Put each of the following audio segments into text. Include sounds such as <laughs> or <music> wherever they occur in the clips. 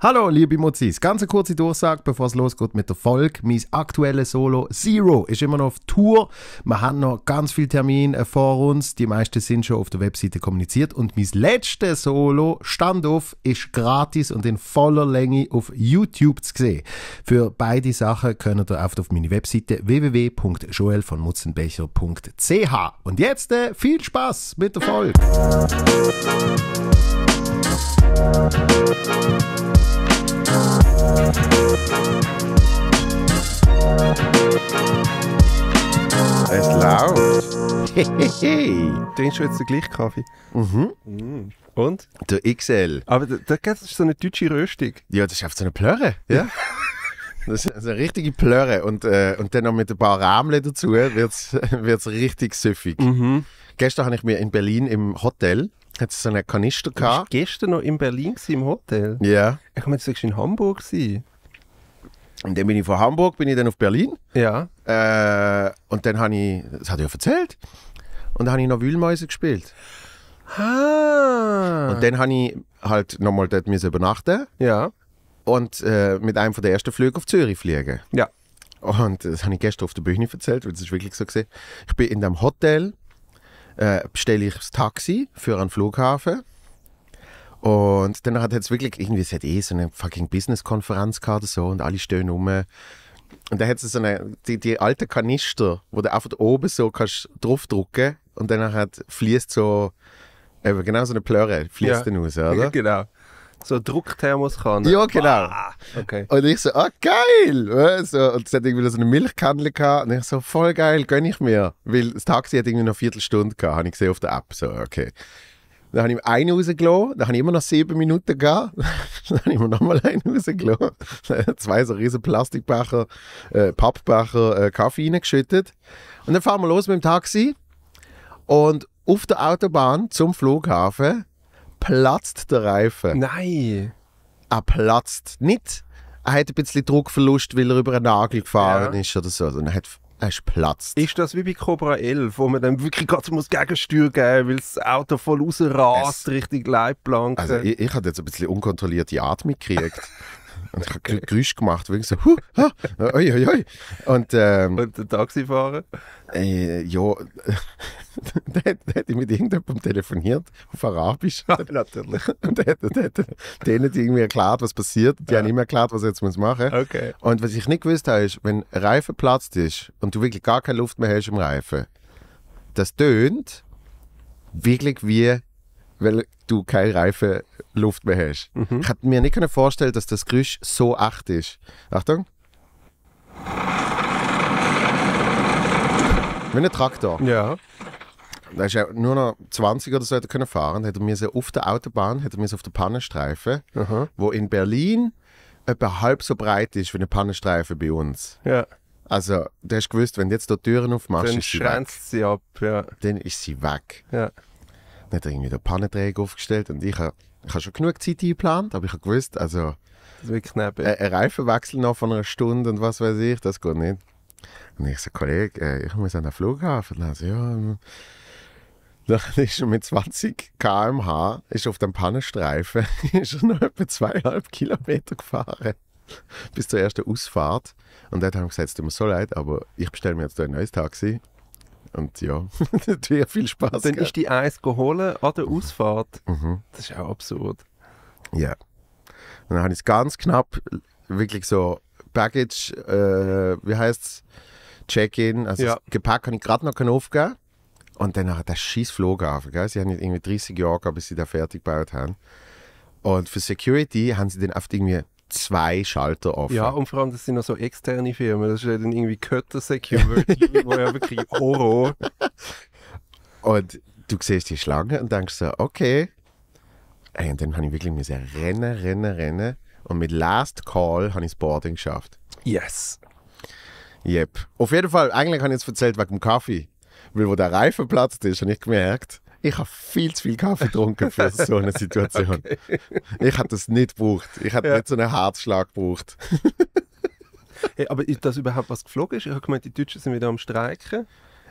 Hallo, liebe Mozis. Ganz eine kurze Durchsage, bevor es losgeht mit der Folge. Mein aktuelles Solo Zero ist immer noch auf Tour. Wir haben noch ganz viele Termine äh, vor uns. Die meisten sind schon auf der Webseite kommuniziert. Und mein letztes Solo, Standoff, ist gratis und in voller Länge auf YouTube zu sehen. Für beide Sachen könnt ihr oft auf meine Webseite www.joelvonmutzenbecher.ch. Und jetzt äh, viel Spaß mit der Folge. Es läuft. Hehehe. Trinkst du jetzt den gleichen Kaffee? Mhm. mhm. Und? Der XL. Aber da, da gibt es so eine deutsche Röstung. Ja, das ist einfach so eine Plörre. Ja. <laughs> Das ist eine richtige Plörre. Und, äh, und dann noch mit ein paar Rahmle dazu wird es <laughs> richtig süffig. Mhm. Gestern habe ich mir in Berlin im Hotel hat es so einen Kanister gehabt? Du warst gestern noch in Berlin im Hotel. Ja. Yeah. Ich meine, du warst in Hamburg sein. Und dann bin ich von Hamburg, bin ich dann auf Berlin. Ja. Äh, und dann habe ich, das hat ich ja erzählt, und dann habe ich noch Wühlmäuse gespielt. Ah. Und dann habe ich halt nochmal dort müssen übernachten. Ja. Und äh, mit einem von der ersten Flüge auf Zürich fliegen. Ja. Und das habe ich gestern auf der Bühne erzählt, weil das wirklich so gesehen. Ich bin in dem Hotel äh, bestelle ich das Taxi für einen Flughafen. Und dann hat es wirklich irgendwie, es hat eh so eine fucking Business-Konferenz gehabt so und alle stehen um. Und da hat es so eine, die, die alten Kanister, wo du einfach oben so kannst draufdrücken und dann fließt so, genau so eine Plörre, fließt ja. dann raus, oder? Ja, <laughs> Genau so Druckthermoskanne. Ja, genau. okay. Und ich so, ah, geil! So, und es hat irgendwie so eine Milchkanne gehabt. Und ich so, voll geil, gönn ich mir. Weil das Taxi hat irgendwie noch eine Viertelstunde gehabt, habe ich gesehen auf der App. So, okay. Dann habe ich einen rausgelassen, dann habe ich immer noch sieben Minuten gegeben. <laughs> dann habe ich mir nochmal einen rausgelassen. <laughs> Zwei so riesen Plastikbecher, äh, Pappbecher äh, Kaffee reingeschüttet. Und dann fahren wir los mit dem Taxi. Und auf der Autobahn zum Flughafen platzt der Reifen. Nein. Er platzt nicht. Er hat ein bisschen Druckverlust, weil er über einen Nagel gefahren ja. ist oder so. Also er hat er ist platzt. Ist das wie bei Cobra 11, wo man dann wirklich gerade muss Gegensteuer geben weil das Auto voll rausrast, es, richtig Leitplanke? Also ich, ich hatte jetzt ein bisschen unkontrollierte Atmung gekriegt. <laughs> und habe Geräusch gemacht, wirklich so, huh, ha, oi, oi, oi. Und, ähm, und der Taxifahrer? Äh, ja, <laughs> der, hätte ich mit irgendjemandem telefoniert, auf Arabisch. natürlich. Und der, hat der, der denen irgendwie erklärt, was passiert. Die ja. haben ihm erklärt, was er jetzt machen muss. Okay. Und was ich nicht gewusst habe, ist, wenn ein Reifen platzt ist und du wirklich gar keine Luft mehr hast im Reifen, das tönt wirklich wie weil du keine reife Luft mehr hast. Mhm. Ich hätte mir nicht vorstellen dass das Geräusch so echt ist. Achtung. Wie ein Traktor. Ja. Da ist ja nur noch 20 oder so hätte können fahren. Hätte mir auf der Autobahn, hätte mir auf der Pannenstreife, mhm. wo in Berlin etwa halb so breit ist wie eine Pannenstreife bei uns. Ja. Also, du hast gewusst, wenn du jetzt da Türen aufmachst, dann ist sie weg. sie ab, ja. Dann ist sie weg. Ja. Dann hat er irgendwie den Pannenträger aufgestellt und ich habe hab schon genug Zeit eingeplant, aber ich habe gewusst, also e-, ein Reifenwechsel noch von einer Stunde und was weiß ich, das geht nicht. Und ich so, Kollege, äh, ich muss an den Flughafen. Und so, ja, hm. dann <laughs> ist er mit 20 km/h ist auf dem Pannenstreifen <laughs> ist er noch etwa zweieinhalb Kilometer gefahren <laughs> bis zur ersten Ausfahrt. Und dann haben wir gesagt, es tut mir so leid, aber ich bestelle mir jetzt ein neues Taxi und ja, <laughs> das hat viel Spaß. Dann gehabt. ist die Eis geholt an der mhm. Ausfahrt. Mhm. Das ist ja absurd. Ja. Und dann habe ich es ganz knapp, wirklich so Package, äh, wie heißt es? Check-in, also ja. Gepäck habe ich gerade noch aufgegeben. Und dann hat der scheiß Flughafen, gell? Sie haben irgendwie 30 Jahre gehabt, bis sie da fertig gebaut haben. Und für Security haben sie dann oft irgendwie zwei Schalter offen. Ja, und vor allem, das sind noch so externe Firmen. Das ist ja dann irgendwie Kötter Security, <laughs> wo ja wirklich Horror. Und du siehst die Schlange und denkst so, okay. und dann habe ich wirklich müssen rennen, rennen, rennen. Und mit Last Call habe ich das Boarding geschafft. Yes. Yep. Auf jeden Fall, eigentlich habe ich jetzt erzählt wegen dem Kaffee. Weil wo der Reifen platzt ist, habe ich gemerkt, ich habe viel zu viel Kaffee getrunken für <laughs> so eine Situation. Okay. Ich habe das nicht gebraucht. Ich habe ja. nicht so einen Herzschlag gebraucht. <laughs> hey, aber ist das überhaupt was geflogen ist? Ich habe gemeint, die Deutschen sind wieder am Streiken.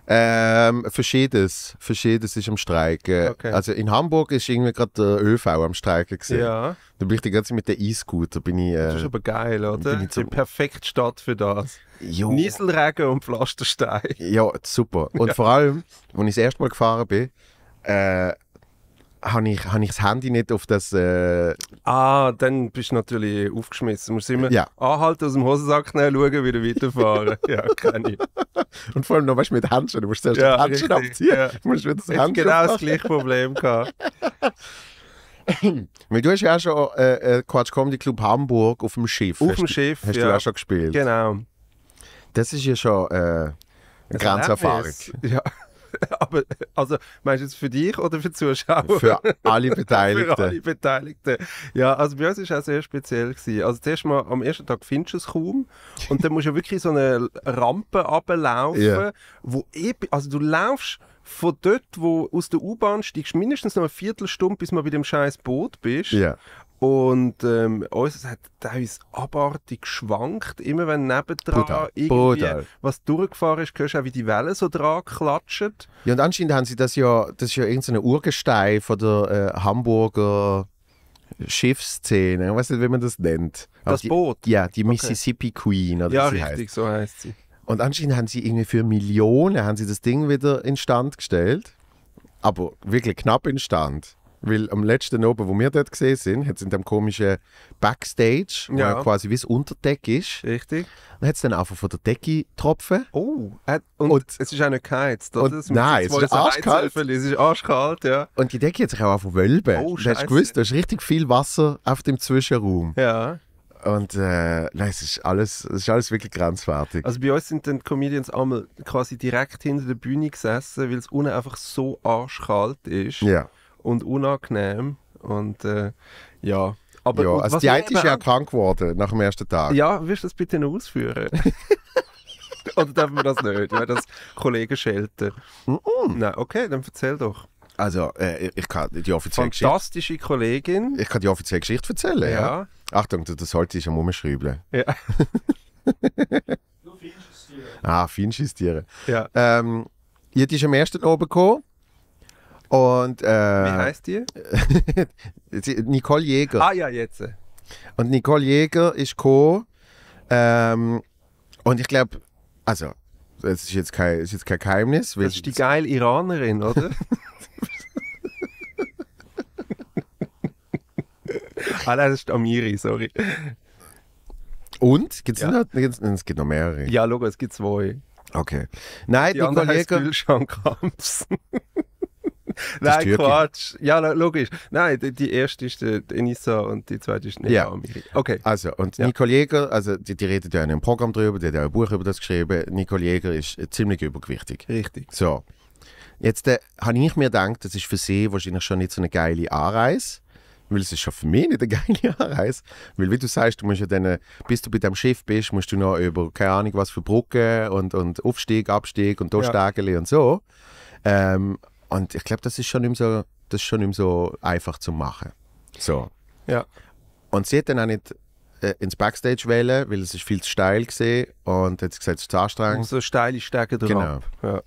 Ähm, verschiedenes, verschiedenes ist am Streiken. Okay. Also in Hamburg ist irgendwie gerade der ÖV am Streiken gesehen. Ja. Da bin ich die ganze Zeit mit der E-Scooter. äh, das ist äh, aber geil, oder? Bin ich zum... perfekt Stadt für das. Jo. Nieselregen und Pflasterstein. Ja, super. Und ja. vor allem, als ich das erste Mal gefahren bin, äh, habe ich, hab ich das Handy nicht auf das. Äh ah, dann bist du natürlich aufgeschmissen. Du musst immer ja. anhalten, aus dem Hosensack nehmen, schauen, wie du weiterfahren. <laughs> ja, kenne ich. Und vor allem noch weißt, mit Händchen. Du musst zuerst ja, die Handschuhe abziehen. Ja. Du musst wieder das ich Handschuh genau aufmachen. das gleiche Problem gehabt. <clears throat> Weil du hast ja auch schon äh, äh, Quatsch Comedy Club Hamburg auf dem Schiff. Auf dem Schiff, Hast ja. du auch schon gespielt. Genau. Das ist ja schon äh, eine Grenzerfahrung. Ja. <laughs> Aber also, meinst du jetzt für dich oder für die Zuschauer? Für <laughs> alle Beteiligten. für alle Beteiligten. Ja, also bei uns war es auch sehr speziell. Gewesen. Also zuerst mal, am ersten Tag findest du es kaum und dann musst du ja wirklich so eine Rampe runterlaufen, yeah. wo eben, eh also du laufst von dort, wo aus der U-Bahn steigst, mindestens noch eine Viertelstunde, bis man bei dem scheiß Boot bist. Yeah. Und ähm, uns hat teilweise abartig geschwankt. Immer wenn nebendran Buddha. irgendwie Buddha. was durchgefahren ist, hörst du auch, wie die Wellen so dran klatschen. Ja, und anscheinend haben sie das ja, das ist ja irgendein Urgestein von der äh, Hamburger Schiffsszene. Ich weiß nicht, wie man das nennt. Aber das die, Boot? Ja, die okay. Mississippi Queen. Oder ja, sie richtig, heißt. so heißt sie. Und anscheinend haben sie irgendwie für Millionen haben sie das Ding wieder instand gestellt. Aber wirklich knapp instand. Weil am letzten Oben, wo wir dort gesehen sind, hat es in dem komischen Backstage, wo quasi wie das Unterdeck ist. Richtig. Dann hat es dann einfach von der Decke getropfen. Oh, äh, und, und, es ist auch nicht geheizt, oder? Und, das nein, es ist arschkalt. Es ist arschkalt, ja. Und die Decke hat sich auch einfach wölben. Oh, scheiße. Du hast gewusst, da ist richtig viel Wasser auf dem Zwischenraum. Ja. Und äh, nein, es ist, alles, es ist alles wirklich grenzwertig. Also bei uns sind dann die Comedians einmal quasi direkt hinter der Bühne gesessen, weil es unten einfach so arschkalt ist. Ja und unangenehm. Und äh, ja. Aber, ja, also die eine ist ja krank geworden nach dem ersten Tag. Ja, wirst du das bitte noch ausführen? <laughs> Oder dürfen wir das nicht? Weil das Kollegen schelten. Mm -mm. Nein, okay, dann erzähl doch. Also, äh, ich kann die offizielle Fantastische Kollegin. Ich kann die offizielle Geschichte erzählen, ja. ja. Achtung, du, das sollte ich am Umschreiben. Ja. Nur <laughs> Finschestiere. Ah, Finschestiere. Ja. Ähm, Jed ist am ersten oben gekommen und, äh, Wie heißt die? <laughs> Nicole Jäger. Ah ja, jetzt. Und Nicole Jäger ist Co. Ähm, und ich glaube, also, das ist jetzt kein, ist jetzt kein Geheimnis. Das ist die geile Iranerin, oder? <laughs> ah, nein, das ist Amiri, sorry. Und? Gibt's ja. noch, gibt's, es gibt noch mehrere. Ja, Logo, es gibt zwei. Okay. Nein, die Nicole Jäger. Gülschan Kamps. Nein, Quatsch. Ja, logisch. Nein, die, die erste ist Enisa und die zweite ist Nicole. ja. Okay. Also, und ja. Nicole Jäger, also die, die redet ja in einem Programm drüber, die hat ja ein Buch über das geschrieben. Nicole Jäger ist äh, ziemlich übergewichtig. Richtig. So. Jetzt äh, habe ich mir gedacht, das ist für sie wahrscheinlich schon nicht so eine geile Anreise weil es ist schon für mich nicht eine <laughs> geile Anreise. Weil wie du sagst, du musst ja dann, äh, bis du bei dem Schiff bist, musst du noch über, keine Ahnung was für Brücken und, und Aufstieg, Abstieg und da ja. und so. Ähm, und ich glaube, das ist schon immer so, das ist schon immer so einfach zu machen. So. Ja. Und sie hat dann auch nicht äh, ins Backstage wählen, weil es ist viel zu steil gesehen und hat gesagt, es ist zu anstrengend. Und so steile Stege drauf. Genau. Ja.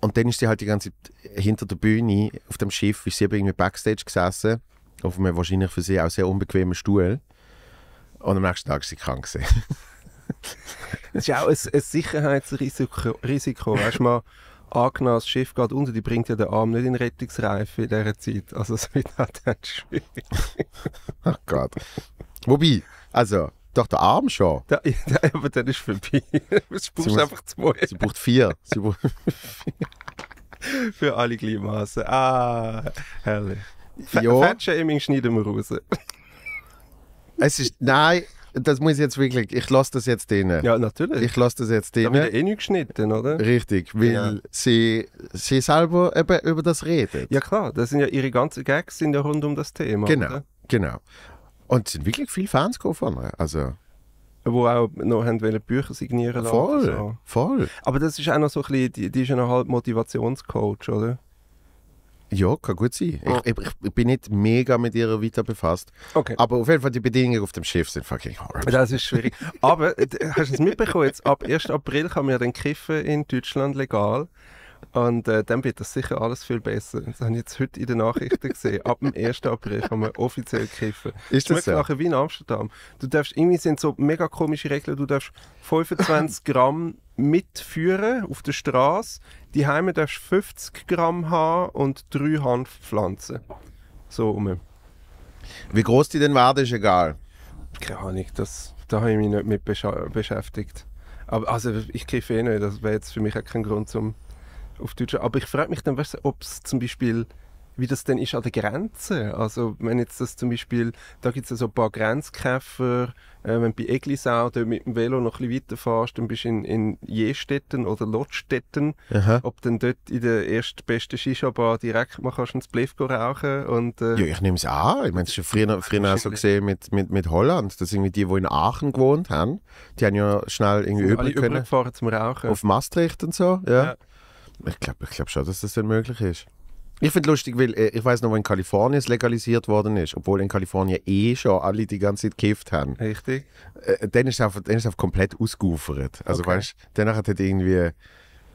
Und dann ist sie halt die ganze Zeit hinter der Bühne auf dem Schiff, ist sie eben irgendwie Backstage gesessen, auf einem wahrscheinlich für sie auch sehr unbequemen Stuhl. Und am nächsten Tag ist sie krank gesehen. <laughs> das ist auch ein, ein Sicherheitsrisiko. Risiko. Weißt du mal, Agnas Schiff geht unter, die bringt ja den Arm nicht in Rettungsreife in dieser Zeit. Also es wird auch halt dann schwierig. <laughs> Ach Gott. Wobei, also, doch der Arm schon. Da, <laughs> ja, aber dann ist vorbei. Es <laughs> brauchst einfach zwei. Sie braucht vier. Sie braucht Für alle Glimassen. Ah, herrlich. Fettshaming schneiden wir raus. es ist, nein, das muss jetzt wirklich, ich lasse das jetzt denen. Ja, natürlich. Ich lasse das jetzt denen. Da wird eh nichts geschnitten, oder? Richtig, weil ja. sie, sie selber eben über das redet. Ja klar, das sind ja ihre ganzen Gags sind ja rund um das Thema. Genau, oder? genau. Und es sind wirklich viele Fans von ihr. Also wo auch noch haben Bücher signieren lassen. Voll, so. voll. Aber das ist auch noch so ein bisschen, die, die ist ja noch halb Motivationscoach, oder? Ja, kann gut sein. Ja. Ah. Ich, ich, ich, bin nicht mega mit ihrer Vita befasst. Okay. Aber auf jeden Fall, die Bedingungen auf dem Schiff sind fucking hard. Das ist schwierig. <laughs> Aber äh, hast du es mitbekommen? Jetzt, ab 1. April kann man ja den Kiffen in Deutschland legal. Und äh, dann wird das sicher alles viel besser. Das habe ich jetzt heute in den Nachrichten gesehen. Ab dem 1. April kann man offiziell kiffen. Ist das Schmeckt so? nachher wie in Amsterdam. Du darfst, irgendwie sind so mega komische Regeln, du darfst 25 Gramm mitführen auf der Straße. Die Heime darfst 50 Gramm haben und drei Hanfpflanzen. So um. Wie groß die denn werden, ist egal. Keine Ahnung, das, da habe ich mich nicht mit besch beschäftigt. Aber also ich kiffe eh nicht, das wäre jetzt für mich auch kein Grund, um auf Deutsch. Aber ich frage mich dann, weißt, ob es zum Beispiel wie das denn ist an der Grenze. Also wenn jetzt das zum Beispiel, da gibt es ja so ein paar Grenzkäfer, äh, wenn du bei Eglisau mit dem Velo noch ein bisschen weiter fährst, dann bist du in, in Jestetten oder Lotstetten, Aha. ob dann dort in der erstbesten Shisha-Bar direkt mal kannst einen Spliff rauchen und... Äh, ja, ich nehme es an. Ich meine, es ist früher, früher auch so gesehen mit, mit, mit Holland, dass irgendwie die, die in Aachen gewohnt haben, die haben ja schnell irgendwie übrig alle können. zum Rauchen. Auf Maastricht und so, ja. ja. Ich glaube ich glaub schon, dass das dann möglich ist. Ich finde es lustig, weil äh, ich weiß noch, wo in Kalifornien es legalisiert worden ist, obwohl in Kalifornien eh schon alle die ganze Zeit gekifft haben. Richtig. Äh, dann ist es auf, dann komplett ausgeufert. Also okay. weißt du, danach hat irgendwie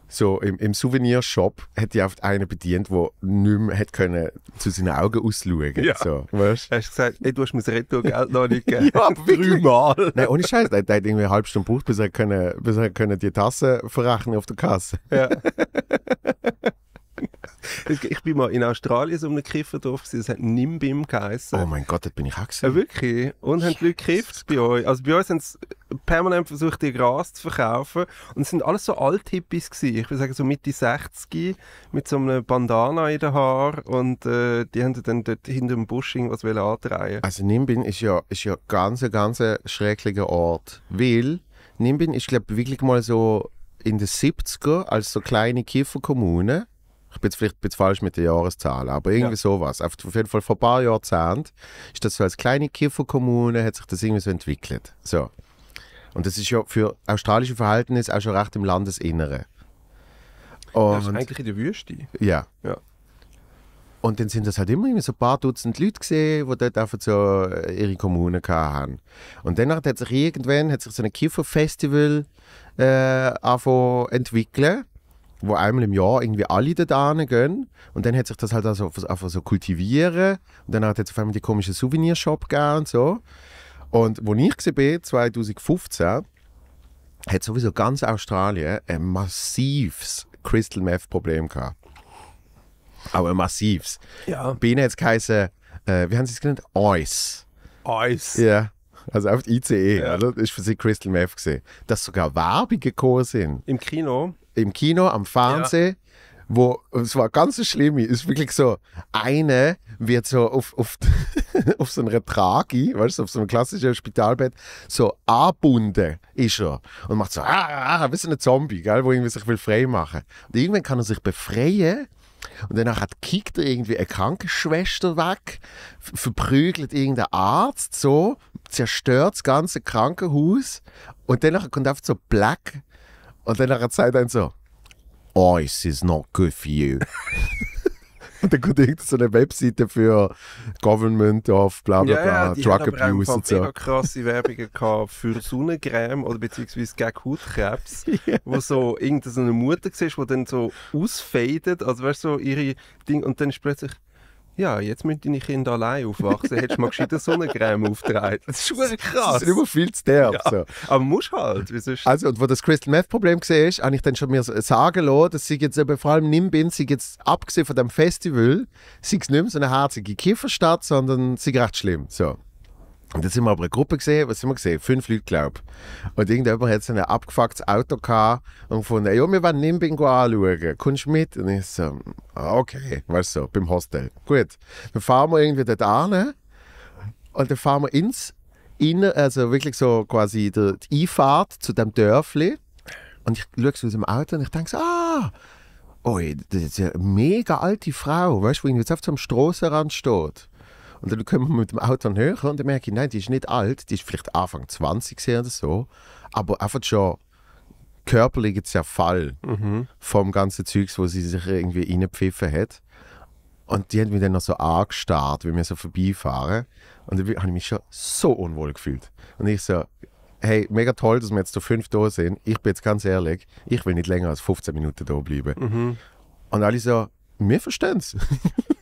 so im, im Souvenirshop hat die oft einen bedient, der nicht mehr hat können zu seinen Augen ausschauen ja. so, weißt? Hast gesagt, ey, du hast mir das Retourgeld noch nicht gegeben. <laughs> ja, dreimal. Nein, ohne Scheiß. Der, der hat irgendwie eine halbe Stunde gebraucht, bis er, können, bis er können die Tasse verrechnen auf der Kasse. Ja. <laughs> <laughs> ich bin mal in Australien so einem Kifferdorf, gewesen, das hat Nimbim geheißen. Oh mein Gott, dort bin ich auch gesehen. Ja, äh, wirklich? Und haben die Leute gekifft bei euch? Also bei uns haben sie permanent versucht, ihr Gras zu verkaufen. Und es waren alles so alt gewesen. Ich würde sagen so Mitte 60 mit so einem Bandana in den Haaren. und äh, die haben dann dort hinter dem Busch was antreiben Also Nimbim ist ja, ist ja ganz, ganz ein schrecklicher Ort, weil Nimbim ist glaube ich, wirklich mal so in den 70 ern als so kleine Kieferkommune ich bin jetzt vielleicht ein bisschen falsch mit der Jahreszahl, aber irgendwie ja. sowas. Auf jeden Fall vor ein paar Jahrzehnten ist das so als kleine Kifferkommune, hat sich das irgendwie so entwickelt. So. Und das ist ja für australische Verhältnisse auch schon recht im Landesinneren. Und, das ist eigentlich in der Wüste. Ja. ja. Und dann sind das halt immer so ein paar Dutzend Leute gesehen, die dort einfach so äh, ihre Kommune haben. Und dann hat sich irgendwann hat sich so ein Kifferfestival äh, angefangen wo einmal im Jahr irgendwie alle da gehen. Und dann hat sich das halt also einfach so kultivieren. Und dann hat es auf einmal die komischen Souvenirshop gegeben und so. Und wo ich war, 2015, hat sowieso ganz Australien ein massives Crystal Meth Problem gehabt. Aber ein massives. Ja. Bei ihnen hat es geheißen, äh, wie haben sie es genannt? Eis. Eis. Ja. Also auf die ICE, ja. oder? Das ist für sie Crystal Meth gesehen. Dass sogar Werbung gekommen sind. Im Kino? im Kino, am Fernsehen. Ja wo, es war ganz schlimm, ist wirklich so, eine wird so auf, auf, <laughs> auf so einer Tragi, weißt du, auf so einem klassischen Spitalbett, so anbunden ist er und macht so, ah, ah, ah, wie so ein Zombie, gell, wo irgendwie sich will frei machen. Und irgendwann kann er sich befreien und danach hat kickt er irgendwie eine Krankenschwester weg, verprügelt irgendeinen Arzt, so, zerstört das ganze Krankenhaus und danach kommt einfach so Black und dann nachher sagt dann so, Ice is not good for you. <laughs> und dann kommt irgendeine so eine Webseite für Government of bla bla bla, ja, Drug haben Abuse und so. Ich habe mega krasse Werbungen gehabt für Sonnencreme oder beziehungsweise gegen Hautkrebs, yeah. <laughs> wo so irgendeine Mutter siehst, die dann so ausfadet, also weißt du, so ihre Dinge und dann ist plötzlich ja, jetzt müssen deine Kinder allein aufwachsen, hättest du mal gescheit eine Sonnencreme auftragen. Das ist schon krass. Das ist immer viel zu derb. Ja. So. Aber musst halt. Also, und wo das Crystal Meth Problem gesehen ist, habe ich dann schon mir sagen lassen, dass ich jetzt vor allem nicht bin, sie jetzt abgesehen von dem Festival, sie es nicht mehr so eine herzige Kieferstadt, sondern sie recht schlimm. So. Und dann sind wir aber eine Gruppe gesehen, was haben wir gesehen? Fünf Leute, glaube ich. Und irgendjemand hat so ein abgefucktes Auto gehabt und gefunden, ja, wir wollen Nimbingo anschauen, kommst du mit? Und ich so, ah, okay, weißt du, so, beim Hostel. Gut, dann fahren wir irgendwie dort an ne? und dann fahren wir ins, in, also wirklich so quasi die Einfahrt zu dem Dörfli. Und ich schaue aus dem Auto und ich denke so, ah, oh, das ist eine mega alte Frau, weißt du, wo ich jetzt auf dem einem Strassenrand steht. Und dann kommen wir mit dem Auto näher und dann merke ich, nein, die ist nicht alt, die ist vielleicht Anfang 20 oder so, aber einfach schon körperlicher Zerfall mhm. vom ganzen Zeugs, wo sie sich irgendwie reingepfiffen hat. Und die hat mich dann noch so angestarrt, wie wir so vorbeifahren. Und dann habe ich mich schon so unwohl gefühlt. Und ich so, hey, mega toll, dass wir jetzt da fünf da sind. Ich bin jetzt ganz ehrlich, ich will nicht länger als 15 Minuten da bleiben. Mhm. Und alle so, wir verstehen es. <laughs>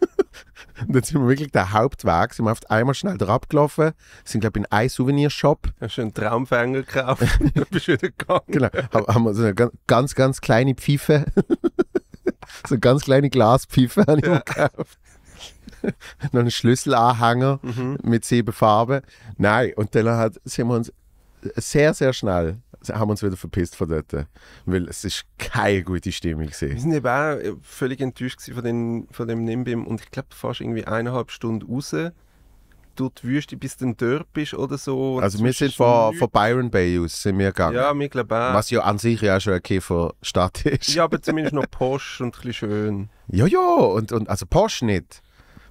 Und <laughs> dann sind wir wirklich den Hauptweg, sind wir auf einmal schnell abgelaufen, sind glaube ich in einem Souvenirshop. Hast du einen Traumfänger gekauft, <laughs> dann bist du wieder gegangen. Genau, haben wir so eine ganz, ganz kleine Pfeife, <laughs> so eine ganz kleine Glaspfeife habe ich ja. gekauft. Noch einen Schlüsselanhänger mhm. mit sieben Farben. Nein, und dann hat, sind wir uns sehr, sehr schnell haben uns wieder verpisst von dort. Äh, weil es ist keine gute Stimmung. Gewesen. Wir sind eben auch äh, völlig enttäuscht von, den, von dem Nimbim und ich glaube, fast irgendwie eineinhalb Stunden raus durch die Wüste bis du in Dörp bist oder so. Also wir sind von, von Byron Bay aus sind wir gegangen. Ja, wir glauben auch. Was ja an sich ja auch schon eine Käferstadt ist. Ja, aber zumindest noch posch und ein bisschen schön. Ja, ja, und, und also posch nicht.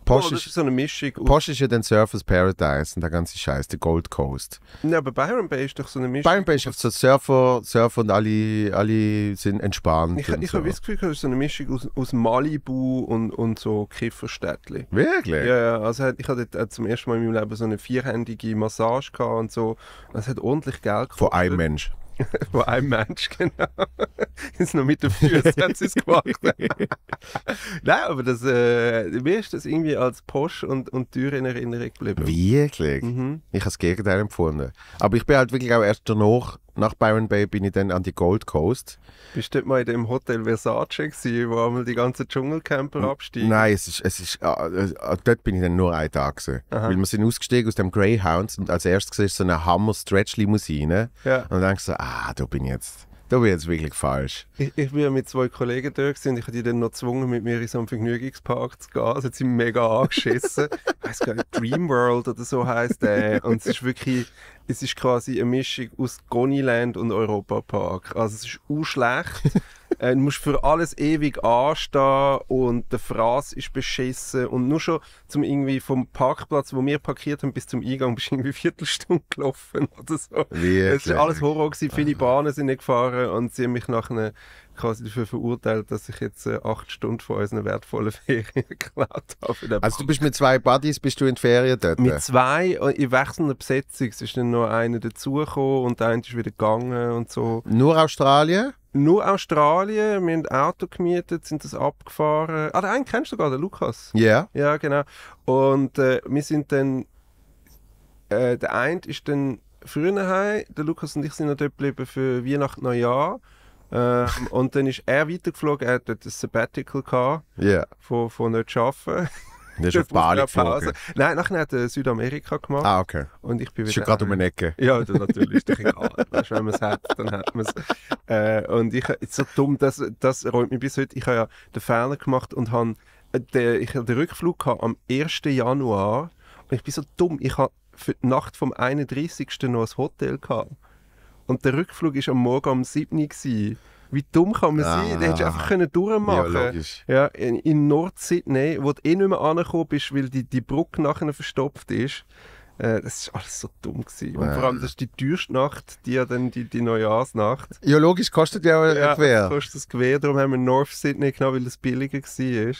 Porsche oh, das ist so eine Mischung. Porsche ist ja dann Surfers Paradise und der ganze Scheiß, der Gold Coast. Ja, aber Byron Bay ist doch so eine Mischung. Byron Bay ist so Surfer, Surfer und alle, alle sind entspannt. Ich, ich so. habe das Gefühl, es ist so eine Mischung aus, aus Malibu und, und so Kifferstädtli. Wirklich? Ja, ja. Also ich hatte äh, zum ersten Mal in meinem Leben so eine vierhändige Massage gehabt und so. Es hat ordentlich Geld gekostet. Von einem Mensch? Vor <laughs> allem Mensch, genau. <laughs> Ist noch mit der Füße, hat sie es gemacht. <laughs> Nein, aber das, äh, mir ist das irgendwie als Posch und, und Tür in Erinnerung geblieben. Wirklich? Mhm. Ich habe das Gegenteil empfunden. Aber ich bin halt wirklich auch erst danach, nach Byron Bay, bin ich dann an die Gold Coast. Bist du mal in dem Hotel Versace gewesen, wo einmal die ganzen Dschungelcamper absteigen? Nein, es ist, es ist, ah, äh, ah, dort bin ich dann nur einen Tag gewesen. Weil wir sind ausgestiegen aus dem Greyhound und als erstes war so eine Hammer-Stretch-Limousine. Ja. Und dann denkst du so, ah, da bin ich jetzt da bin jetzt wirklich falsch. Ich, ich bin mit zwei Kollegen da und ich habe die dann noch gezwungen, mit mir in so einen Vergnügungspark zu gehen. Sie hat sie mega angeschissen. <laughs> ich weiß gar nicht, Dreamworld oder so heisst der. Und es ist wirklich, es ist quasi eine Mischung aus Goniland und Europapark. Also es ist auch schlecht. Äh, du musst für alles ewig anstehen und der Fraß ist beschissen. Und nur schon zum irgendwie vom Parkplatz, wo wir parkiert haben, bis zum Eingang bist du irgendwie eine Viertelstunde gelaufen oder so. Es war alles Horror. Gewesen. Viele Bahnen sind nicht gefahren und sie haben mich nach einer quasi dafür verurteilt, dass ich jetzt äh, acht Stunden von unseren wertvollen <laughs> Ferien geklaut habe. Also du bist mit zwei Buddies bist du in die Ferien dort? Mit zwei, äh, in wechselnder Besetzung. Es ist dann noch einer dazugekommen und der eine ist wieder gegangen und so. Nur Australien? nur Australien. Wir haben ein Auto gemietet, sind das abgefahren. Ah, den einen kennst du sogar, den Lukas. Ja. Yeah. Ja, genau. Und äh, wir sind dann. Äh, der eine ist dann früher heim. Der Lukas und ich sind noch dort geblieben für Weihnachten, Neujahr. Ähm, und dann ist er weitergeflogen. Er hat dort ein Sabbatical gehabt. Ja. Yeah. Von, von nicht arbeiten. Das ist auf Bali geflogen. Nein, nachher hat er Südamerika gemacht. Ah, okay. Und ich bin Ist ja gerade um eine Ecke. Ja, das natürlich ist doch egal. weißt, wenn man es hat, dann hat man es. Äh, und ich, so dumm, das, das räumt mich bis heute. Ich habe ja den Fehler gemacht und äh, habe den, ich den Rückflug gehabt am 1. Januar. Und ich bin so dumm, ich habe für die Nacht vom 31. noch ein Hotel gehabt. Und der Rückflug war am Morgen am 7 Uhr. Gewesen. Wie dumm kann man sein? Ah. den hättest du einfach können durchmachen können. Ja, in, in Nord-Sydney, wo du eh nicht mehr angekommen bist, weil die, die Brücke nachher verstopft ist. Äh, das war alles so dumm. Gewesen. Und ja. vor allem, das ist die teuerste Nacht, die dann die, die Neujahrsnacht. Ja, logisch, kostet ja auch ein Gewehr. ja, kostet das Gewehr, darum haben wir North Sydney genommen, weil es billiger war.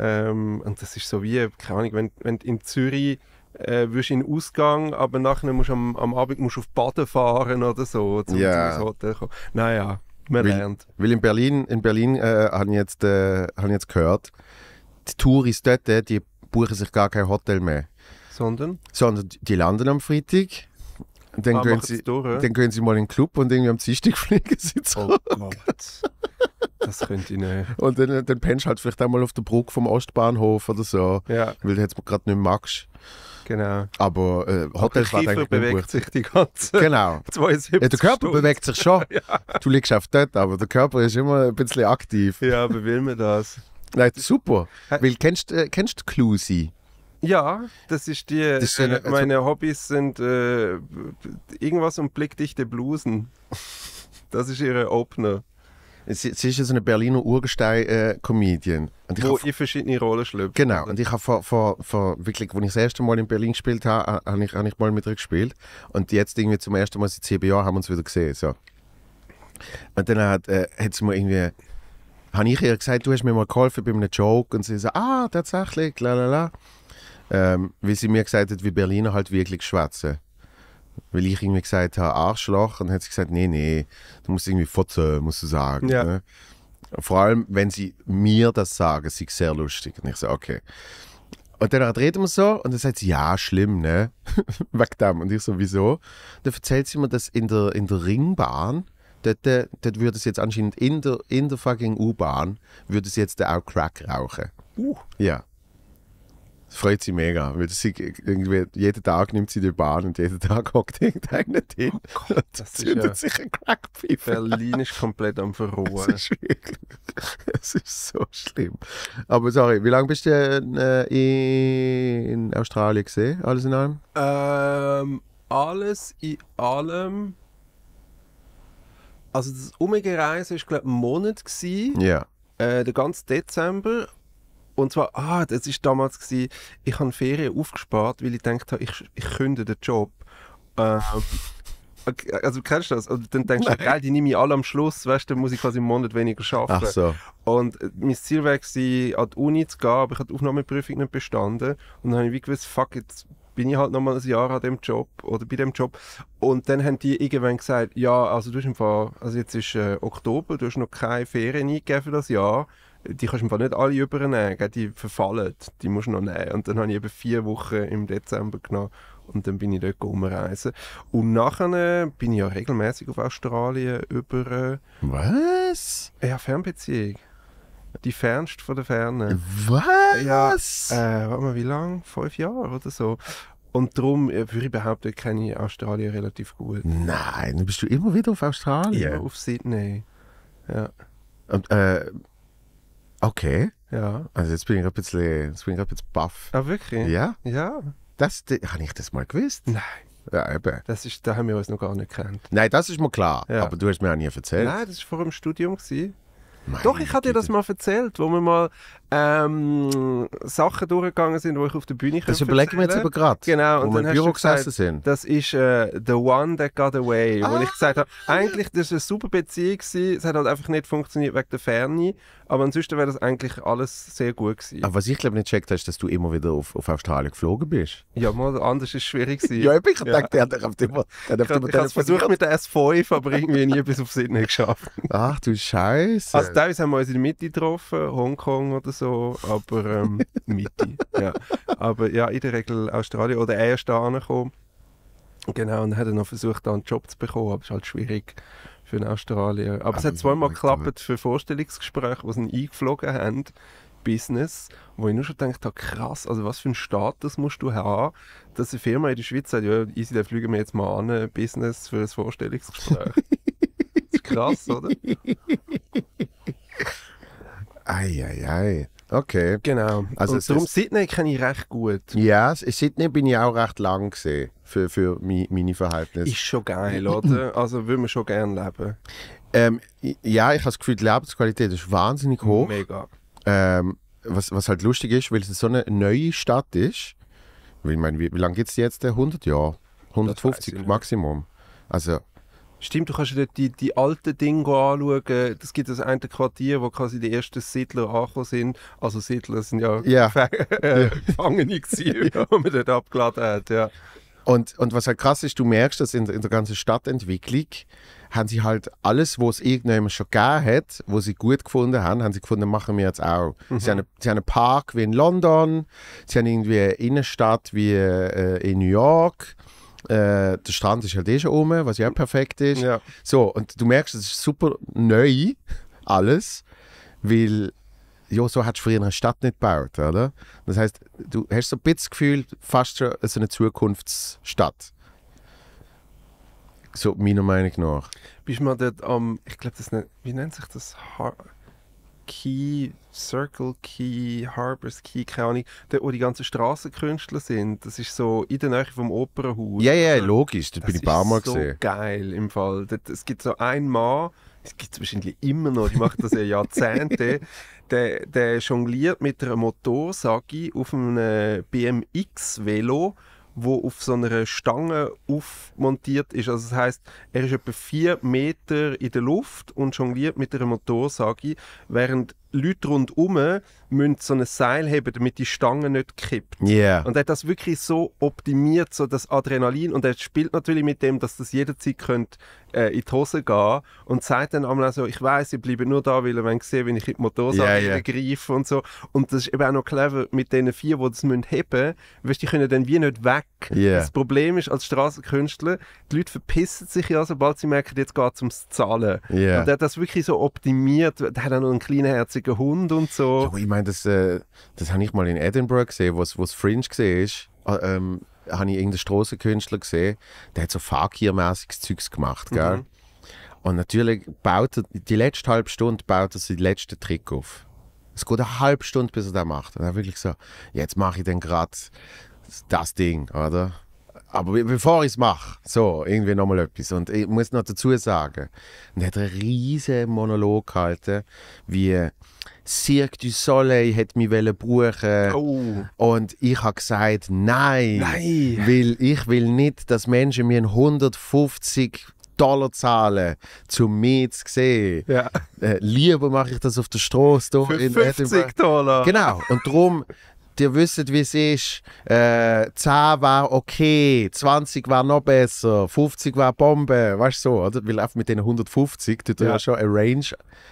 Ähm, und das ist so wie, keine Ahnung, wenn, wenn in Zürich äh, wirst in den Ausgang, aber nachher musst du am, am Abend musst du auf Baden fahren oder so, um yeah. ins Hotel kommen. Naja, man weil, lernt. Weil in Berlin, in Berlin äh, habe ich, jetzt, äh, hab ich jetzt gehört, die Touris dort, äh, die buchen sich gar kein Hotel mehr. Sondern? Sondern die landen am Freitag. Dann, ah, können sie, durch, dann können sie mal in den Club und irgendwie am Dienstag <laughs> fliegen sie oh zurück. Oh Gott. Das könnte ich nicht. Und dann, dann pennst du halt vielleicht einmal auf der Brücke vom Ostbahnhof oder so, ja. weil du jetzt gerade nicht magst. Genau. Aber äh, Hotels war eigentlich bewegt gut. sich die ganze Genau. 72 ja, der Körper Stunden. bewegt sich schon. <laughs> ja. Du liegst auf dort, aber der Körper ist immer ein bisschen aktiv. Ja, aber will man das? Nein, super. Weil kennst, äh, kennst du Clusi? Ja, das ist die. Das ist eine, äh, also meine Hobbys sind äh, irgendwas und blickdichte Blusen. Das ist ihre Opener. Sie, sie ist also eine Berliner Urgestein-Comedian. Äh, Wo in verschiedene Rollen schlüpft. Genau. Und ich habe vor, vor, vor, wirklich, als ich das erste Mal in Berlin gespielt habe, habe ich, hab ich mal mit ihr gespielt. Und jetzt irgendwie zum ersten Mal seit sieben Jahren haben wir uns wieder gesehen. So. Und dann hat, äh, hat sie mir irgendwie habe ich ihr gesagt, du hast mir mal geholfen bei einem Joke. Und sie so, ah, tatsächlich, la la la. Ähm, wie sie mir gesagt hat, wie Berliner halt wirklich schwätzen weil ich irgendwie gesagt habe, Arschloch, und dann hat sie gesagt, nee, nee, du musst irgendwie Fotze, musst du sagen. Ja. Ne? Vor allem, wenn sie mir das sagen, sie sehr lustig. Und ich so, okay. Und dann reden wir so und dann sagt sie, ja, schlimm, ne? <laughs> Weg dem. Und ich so, wieso? Dann erzählt sie mir dass in der, in der Ringbahn. Dort, äh, dort würde es jetzt anscheinend in der, in der fucking U-Bahn, würde es jetzt auch Crack rauchen. Uh. Ja freut sie mega, weil sie irgendwie jeden Tag nimmt sie die Bahn und jeden Tag <laughs> hockt irgendeiner hin oh Gott, und das zündet ja sich ein Crackpfeife. Berlin ist komplett am Verrohren. Es ist wirklich, es ist so schlimm. Aber sorry, wie lange bist du in, äh, in Australien gesehen, alles in allem? Ähm, alles in allem also das Umgereise war glaube ich ein Monat. Ja. yeah. äh, den ganzen Dezember und zwar, ah, das war damals, gewesen, ich habe Ferien aufgespart, weil ich gedacht habe, ich, ich kündige den Job. Ähm, also kennst du das? Und dann denkst du, Nein. geil, die nehme ich alle am Schluss, weißt du, dann muss ich quasi einen Monat weniger arbeiten. Ach so. Und äh, mein Ziel war, an die Uni zu gehen, aber ich habe die Aufnahmeprüfung nicht bestanden. Und dann habe ich gewusst, fuck, jetzt bin ich halt nochmal ein Jahr an dem Job oder bei dem Job. Und dann haben die irgendwann gesagt, ja, also du hast im Fall, also jetzt ist äh, Oktober, du hast noch keine Ferien eingegeben für das Jahr die kannst du im nicht alle übernehmen, die verfallen, die musst du noch nehmen. Und dann habe ich eben vier Wochen im Dezember genommen und dann bin ich dort umreisen. Und nachher äh, bin ich ja regelmäßig auf Australien über... Äh, Was? Ja, Fernbeziehung. Die fernste von der Ferne. Was? Ja, äh, warte mal, wie lange? Fünf Jahre oder so. Und darum äh, würde ich behaupten, kenne ich Australien relativ gut. Nein, dann bist du immer wieder auf Australien? Ja, auf Sydney. Ja. Und, äh, Okay, ja. Also jetzt bin ich ein bisschen, jetzt bin ich baff. Ah, wirklich? Ja. Ja. Das, habe ich das mal gewusst? Nein. Ja, eben. Das ist, da haben wir uns noch gar nicht gekannt. Nein, das ist mir klar. Ja. Aber du hast mir auch nie erzählt. Nein, das war vor dem Studium. Meine Doch, ich hatte dir das mal erzählt, wo wir mal ähm, Sachen durchgegangen sind, wo ich auf der Bühne kam. Das überlegen wir jetzt aber gerade. Genau, und wo dann wir im Büro gesessen sind. Das ist äh, The One That Got Away. Ah. Wo ich ah, gesagt habe, eigentlich das ist eine super Beziehung, es hat halt einfach nicht funktioniert wegen der Ferne, aber ansonsten wäre das eigentlich alles sehr gut gewesen. Aber was ich glaube nicht checkt ist, dass du immer wieder auf, auf Australien geflogen bist. Ja, mal anders ist es schwierig gewesen. <laughs> ja, ich habe gedacht, ja. der hat immer, der hat immer Ich habe versucht mit der S5, aber irgendwie nie bis auf Sydney geschafft. Ach du Scheiße. Also, teilweise haben wir uns in der Mitte getroffen, Hongkong oder so, aber ähm, <laughs> Mitte. ja. Aber ja, in der Regel Australien oder erst angekommen. Genau, und hat dann noch versucht, da einen Job zu bekommen, aber es ist halt schwierig für einen Australier. Aber, aber es hat zweimal geklappt für Vorstellungsgespräche, wo sie ihn eingeflogen haben. Business, wo ich nur schon gedacht habe, krass, also was für einen Status musst du haben, dass eine Firma in der Schweiz sagt, ja, easy, dann fliegen wir jetzt mal an, Business für ein Vorstellungsgespräch. <laughs> krass, oder? Eieiei. ei, ei. Okay. Genau. Also und darum ist, Sydney kenne ich recht gut. Ja, yes, Sydney bin ich auch recht lang gesehen für, für meine Verhältnisse. Ist schon geil, oder? <clears throat> Also würde man schon gerne leben. Ähm, ja, ich habe das Gefühl, die Lebensqualität ist wahnsinnig hoch. Mega. Ähm, was, was halt lustig ist, weil es so eine neue Stadt ist. Weil, ich meine, wie, wie lange gibt es jetzt? 100 Jahre? 150 Maximum. Also Stimmt, du kannst dort die, die alten Dinge anschauen. Es gibt das eine Quartier, wo quasi die ersten Siedler angekommen sind. Also Siedler sind ja yeah. <laughs> Gefangene gewesen, die <laughs> man dort abgeladen hat. Ja. Und, und was halt krass ist, du merkst, dass in, in der ganzen Stadtentwicklung haben sie halt alles, was es irgendjemand schon gegeben hat, was sie gut gefunden haben, haben sie gefunden, machen wir jetzt auch. Mhm. Sie, haben, sie haben einen Park wie in London, sie haben irgendwie eine Innenstadt wie äh, in New York äh, der Strand ist halt eh schon oben, was ja auch perfekt ist. Ja. So, und du merkst, es ist super neu, alles, weil ja, so hättest du früher eine Stadt nicht gebaut, oder? Das heißt, du hast so ein bisschen das Gefühl, fast schon so eine Zukunftsstadt. So meiner Meinung nach. Bist du mal dort am, ich glaube, das nennt, wie nennt sich das? Har Key, Circle Key, Harbors Key, keine Ahnung, dort, wo die ganzen Straßenkünstler sind. Das ist so in der Nähe vom Opernhaus. Ja, ja, also, logisch, da bin ich ein paar Mal so gesehen. geil im Fall. es gibt so einen Mann, das gibt es wahrscheinlich immer noch, ich mache das ja Jahrzehnte, <laughs> der, der jongliert mit einer Motorsagi auf einem äh, BMX-Velo wo auf so einer Stange aufmontiert ist. Also das heißt, er ist etwa vier Meter in der Luft und jongliert mit einer Motorsage, während Leute rundherum müssen so ein Seil haben, damit die Stange nicht kippt. Yeah. Und er hat das wirklich so optimiert, so das Adrenalin. Und er spielt natürlich mit dem, dass das jederzeit könnte, äh, in die Hose gehen Und sagt dann einmal so, ich weiß, ich bleibe nur da, weil er wenn sehen, wenn ich in die Motorsäge yeah, yeah. greife und so. Und das ist eben auch noch clever mit den vier, die das müssen heben müssen. die können dann wie nicht weg. Yeah. Das Problem ist, als Straßenkünstler, die Leute verpissen sich ja, sobald sie merken, jetzt geht es ums Zahlen. Und er hat das wirklich so optimiert. Er hat auch noch einen kleinen Herz schmutzige Hund und so. Ja, ich meine, das, äh, das habe ich mal in Edinburgh gesehen, wo es Fringe war. Äh, ähm, habe ich irgendeinen Strassenkünstler gesehen, der hat so Fakir-mäßiges Zeugs gemacht, gell? Mhm. Und natürlich baut er, die letzte halbe Stunde baut er seinen letzten Trick auf. Es geht eine halbe Stunde, bis er das macht. Und dann wirklich so, jetzt mache ich dann gerade das Ding, oder? Aber bevor ich es mache, so, irgendwie nochmal etwas. Und ich muss noch dazu sagen, er hat einen riesigen Monolog gehalten, wie Cirque du Soleil hat mich buchen oh. und ich habe gesagt, nein, nein, weil ich will nicht, dass Menschen mir 150 Dollar zahlen, um mich zu sehen. Ja. Äh, lieber mache ich das auf der Straße. Für in 50 Edinburgh. Dollar. Genau. Und darum ihr wisst, wie es ist. Äh, 10 war okay, 20 war noch besser, 50 war Bombe, weißt du so, oder? Weil einfach mit den 150, du ja. ja schon eine Range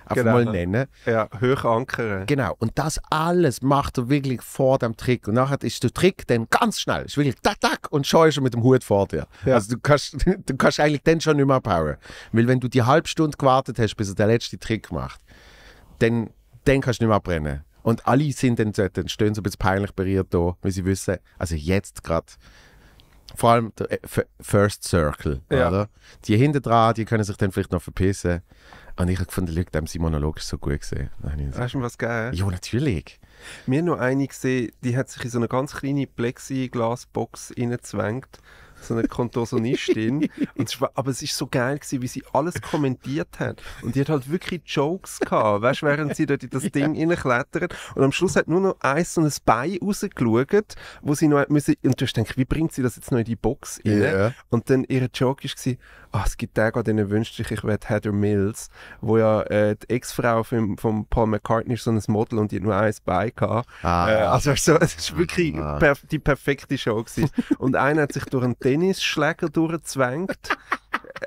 auf genau. mal nennen. Ja, hoch ankern. Genau, und das alles macht er wirklich vor dem Trick. Und nachher ist der Trick dann ganz schnell, ist wirklich tak, tak und schon ist er mit dem Hut vor dir. Ja. Also du kannst, <laughs> du kannst eigentlich dann schon nicht mehr powern. Weil wenn du die halbe Stunde gewartet hast, bis er den letzten Trick macht, dann, dann kannst du nicht mehr abbrennen. Und alle sind dann dort und stehen so ein bisschen peinlich berührt da, weil sie wissen, also jetzt gerade. Vor allem der äh, First Circle, ja. oder? Die hinten dran, die können sich dann vielleicht noch verpissen. Und ich habe gefunden, Leute, dem sie monologisch so gut gesehen. Hast du mir was gegeben? Ja, natürlich. Mir noch eine gesehen, die hat sich in so eine ganz kleine Plexiglasbox reingezwängt so eine Kontorsonistin. <laughs> und war, aber es ist so geil gewesen, wie sie alles kommentiert hat. Und die hat halt wirklich Jokes gehabt, weißt, während sie dort in das <laughs> Ding hineinklettert. Und am Schluss hat nur noch eins so ein Bein rausgeschaut, wo sie noch müssen, und du hast gedacht, wie bringt sie das jetzt noch in die Box rein? Yeah. Und dann ihre Joke war, oh, es gibt Tage, an denen wünschte ich, ich wäre Heather Mills, wo ja äh, die Ex-Frau von Paul McCartney ist so ein Model und die nur eins bei gehabt. Ah, äh, also es war wirklich ah. per die perfekte Show gewesen. <laughs> und einer hat sich durch einen Tennisschläger durchgezwängt.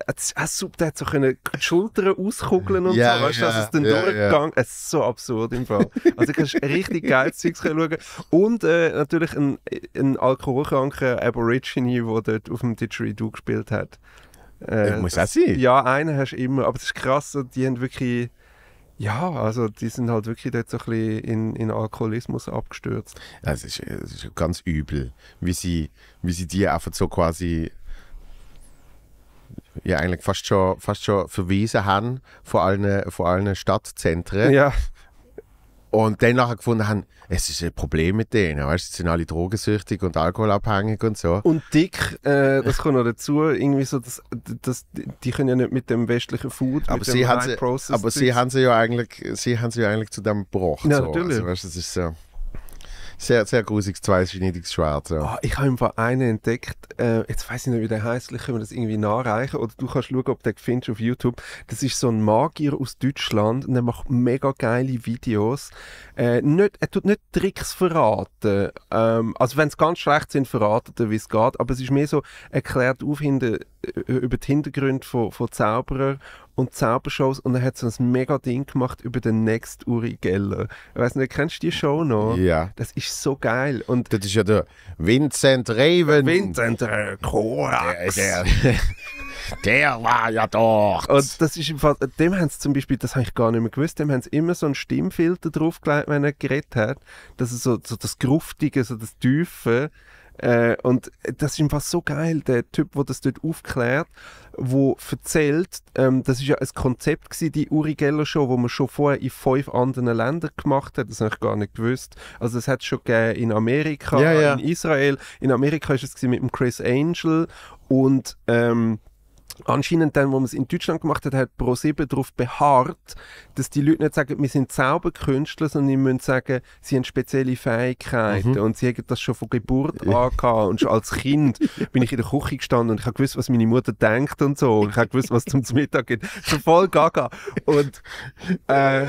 Äh, Sub, äh, der hat so können die Schultern auskugeln und yeah, so, weißt du, yeah, dass es dann yeah, durchgegangen yeah. Es ist so absurd im Fall. Also ich kannst richtig geiles Zeugs schauen. Und äh, natürlich ein, ein alkoholkranker Aborigine, der dort auf dem Didgeridoo gespielt hat. Äh, muss auch sein. Ja, einen hast du immer. Aber das ist krass, die haben wirklich. Ja, also die sind halt wirklich dort so ein bisschen in, in Alkoholismus abgestürzt. Es ist, das ist ganz übel, wie sie, wie sie die einfach so quasi ja eigentlich fast schon, fast schon verwiesen haben vor allen, vor allen Stadtzentren. Ja. Und dann nachher gefunden haben, es ist ein Problem mit denen, weißt, sie sind alle drogensüchtig und alkoholabhängig und so. Und dick, äh, das kommt noch dazu, irgendwie so, dass, dass, die können ja nicht mit dem westlichen Food, aber mit sie dem sie, Aber sie haben sie ja eigentlich, sie haben sie ja eigentlich zu dem gebracht. Ja, so. Also, natürlich. Also, weißt, das ist so. Sehr, sehr grusiges, zweischneidiges Schwert. Ja. Oh, ich habe im Fall einen entdeckt, äh, jetzt weiß ich nicht, wie der heißt, können wir das irgendwie nachreichen oder du kannst schauen, ob der den findest auf YouTube. Das ist so ein Magier aus Deutschland und der macht mega geile Videos. Äh, nicht, er tut nicht Tricks verraten, ähm, also wenn es ganz schlecht sind, verratet er, wie es geht, aber es ist mehr so, erklärt auf hinter, äh, über die Hintergründe von, von Zauberern und Zaubershows und er hat so ein mega Ding gemacht über den Next Uri Geller. Ich weiß nicht, kennst du die Show noch? Ja. Das ist so geil. Und das ist ja der Vincent Raven. Vincent äh, Korax. Der, der, <laughs> der, war ja doch. Und das ist im Fall, dem haben sie zum Beispiel, das habe ich gar nicht mehr gewusst, dem haben sie immer so einen Stimmfilter draufgelegt, wenn er geredet hat, Das ist so, so das Gruftige, so das Tiefe, äh, und das ist einfach so geil, der Typ, der das dort aufklärt wo erzählt, ähm, das ist ja ein Konzept gewesen, die Uri Geller Show, wo man schon vorher in fünf anderen Ländern gemacht hat, das habe ich gar nicht gewusst. Also es hat schon gegeben in Amerika, ja, äh, ja. in Israel. In Amerika ist es mit dem Chris Angel und ähm, anscheinend dann, wo man es in Deutschland gemacht hat, hat Pro7 darauf beharrt, dass die Leute nicht sagen, wir sind Zauberkünstler, sondern die müssen sagen, sie haben spezielle Fähigkeiten mhm. und sie haben das schon von Geburt an gehabt. Und schon als Kind <laughs> bin ich in der Küche gestanden und ich habe gewusst, was meine Mutter denkt und so. Und ich habe gewusst, was zum Mittag geht. Schon voll gaga. Und äh,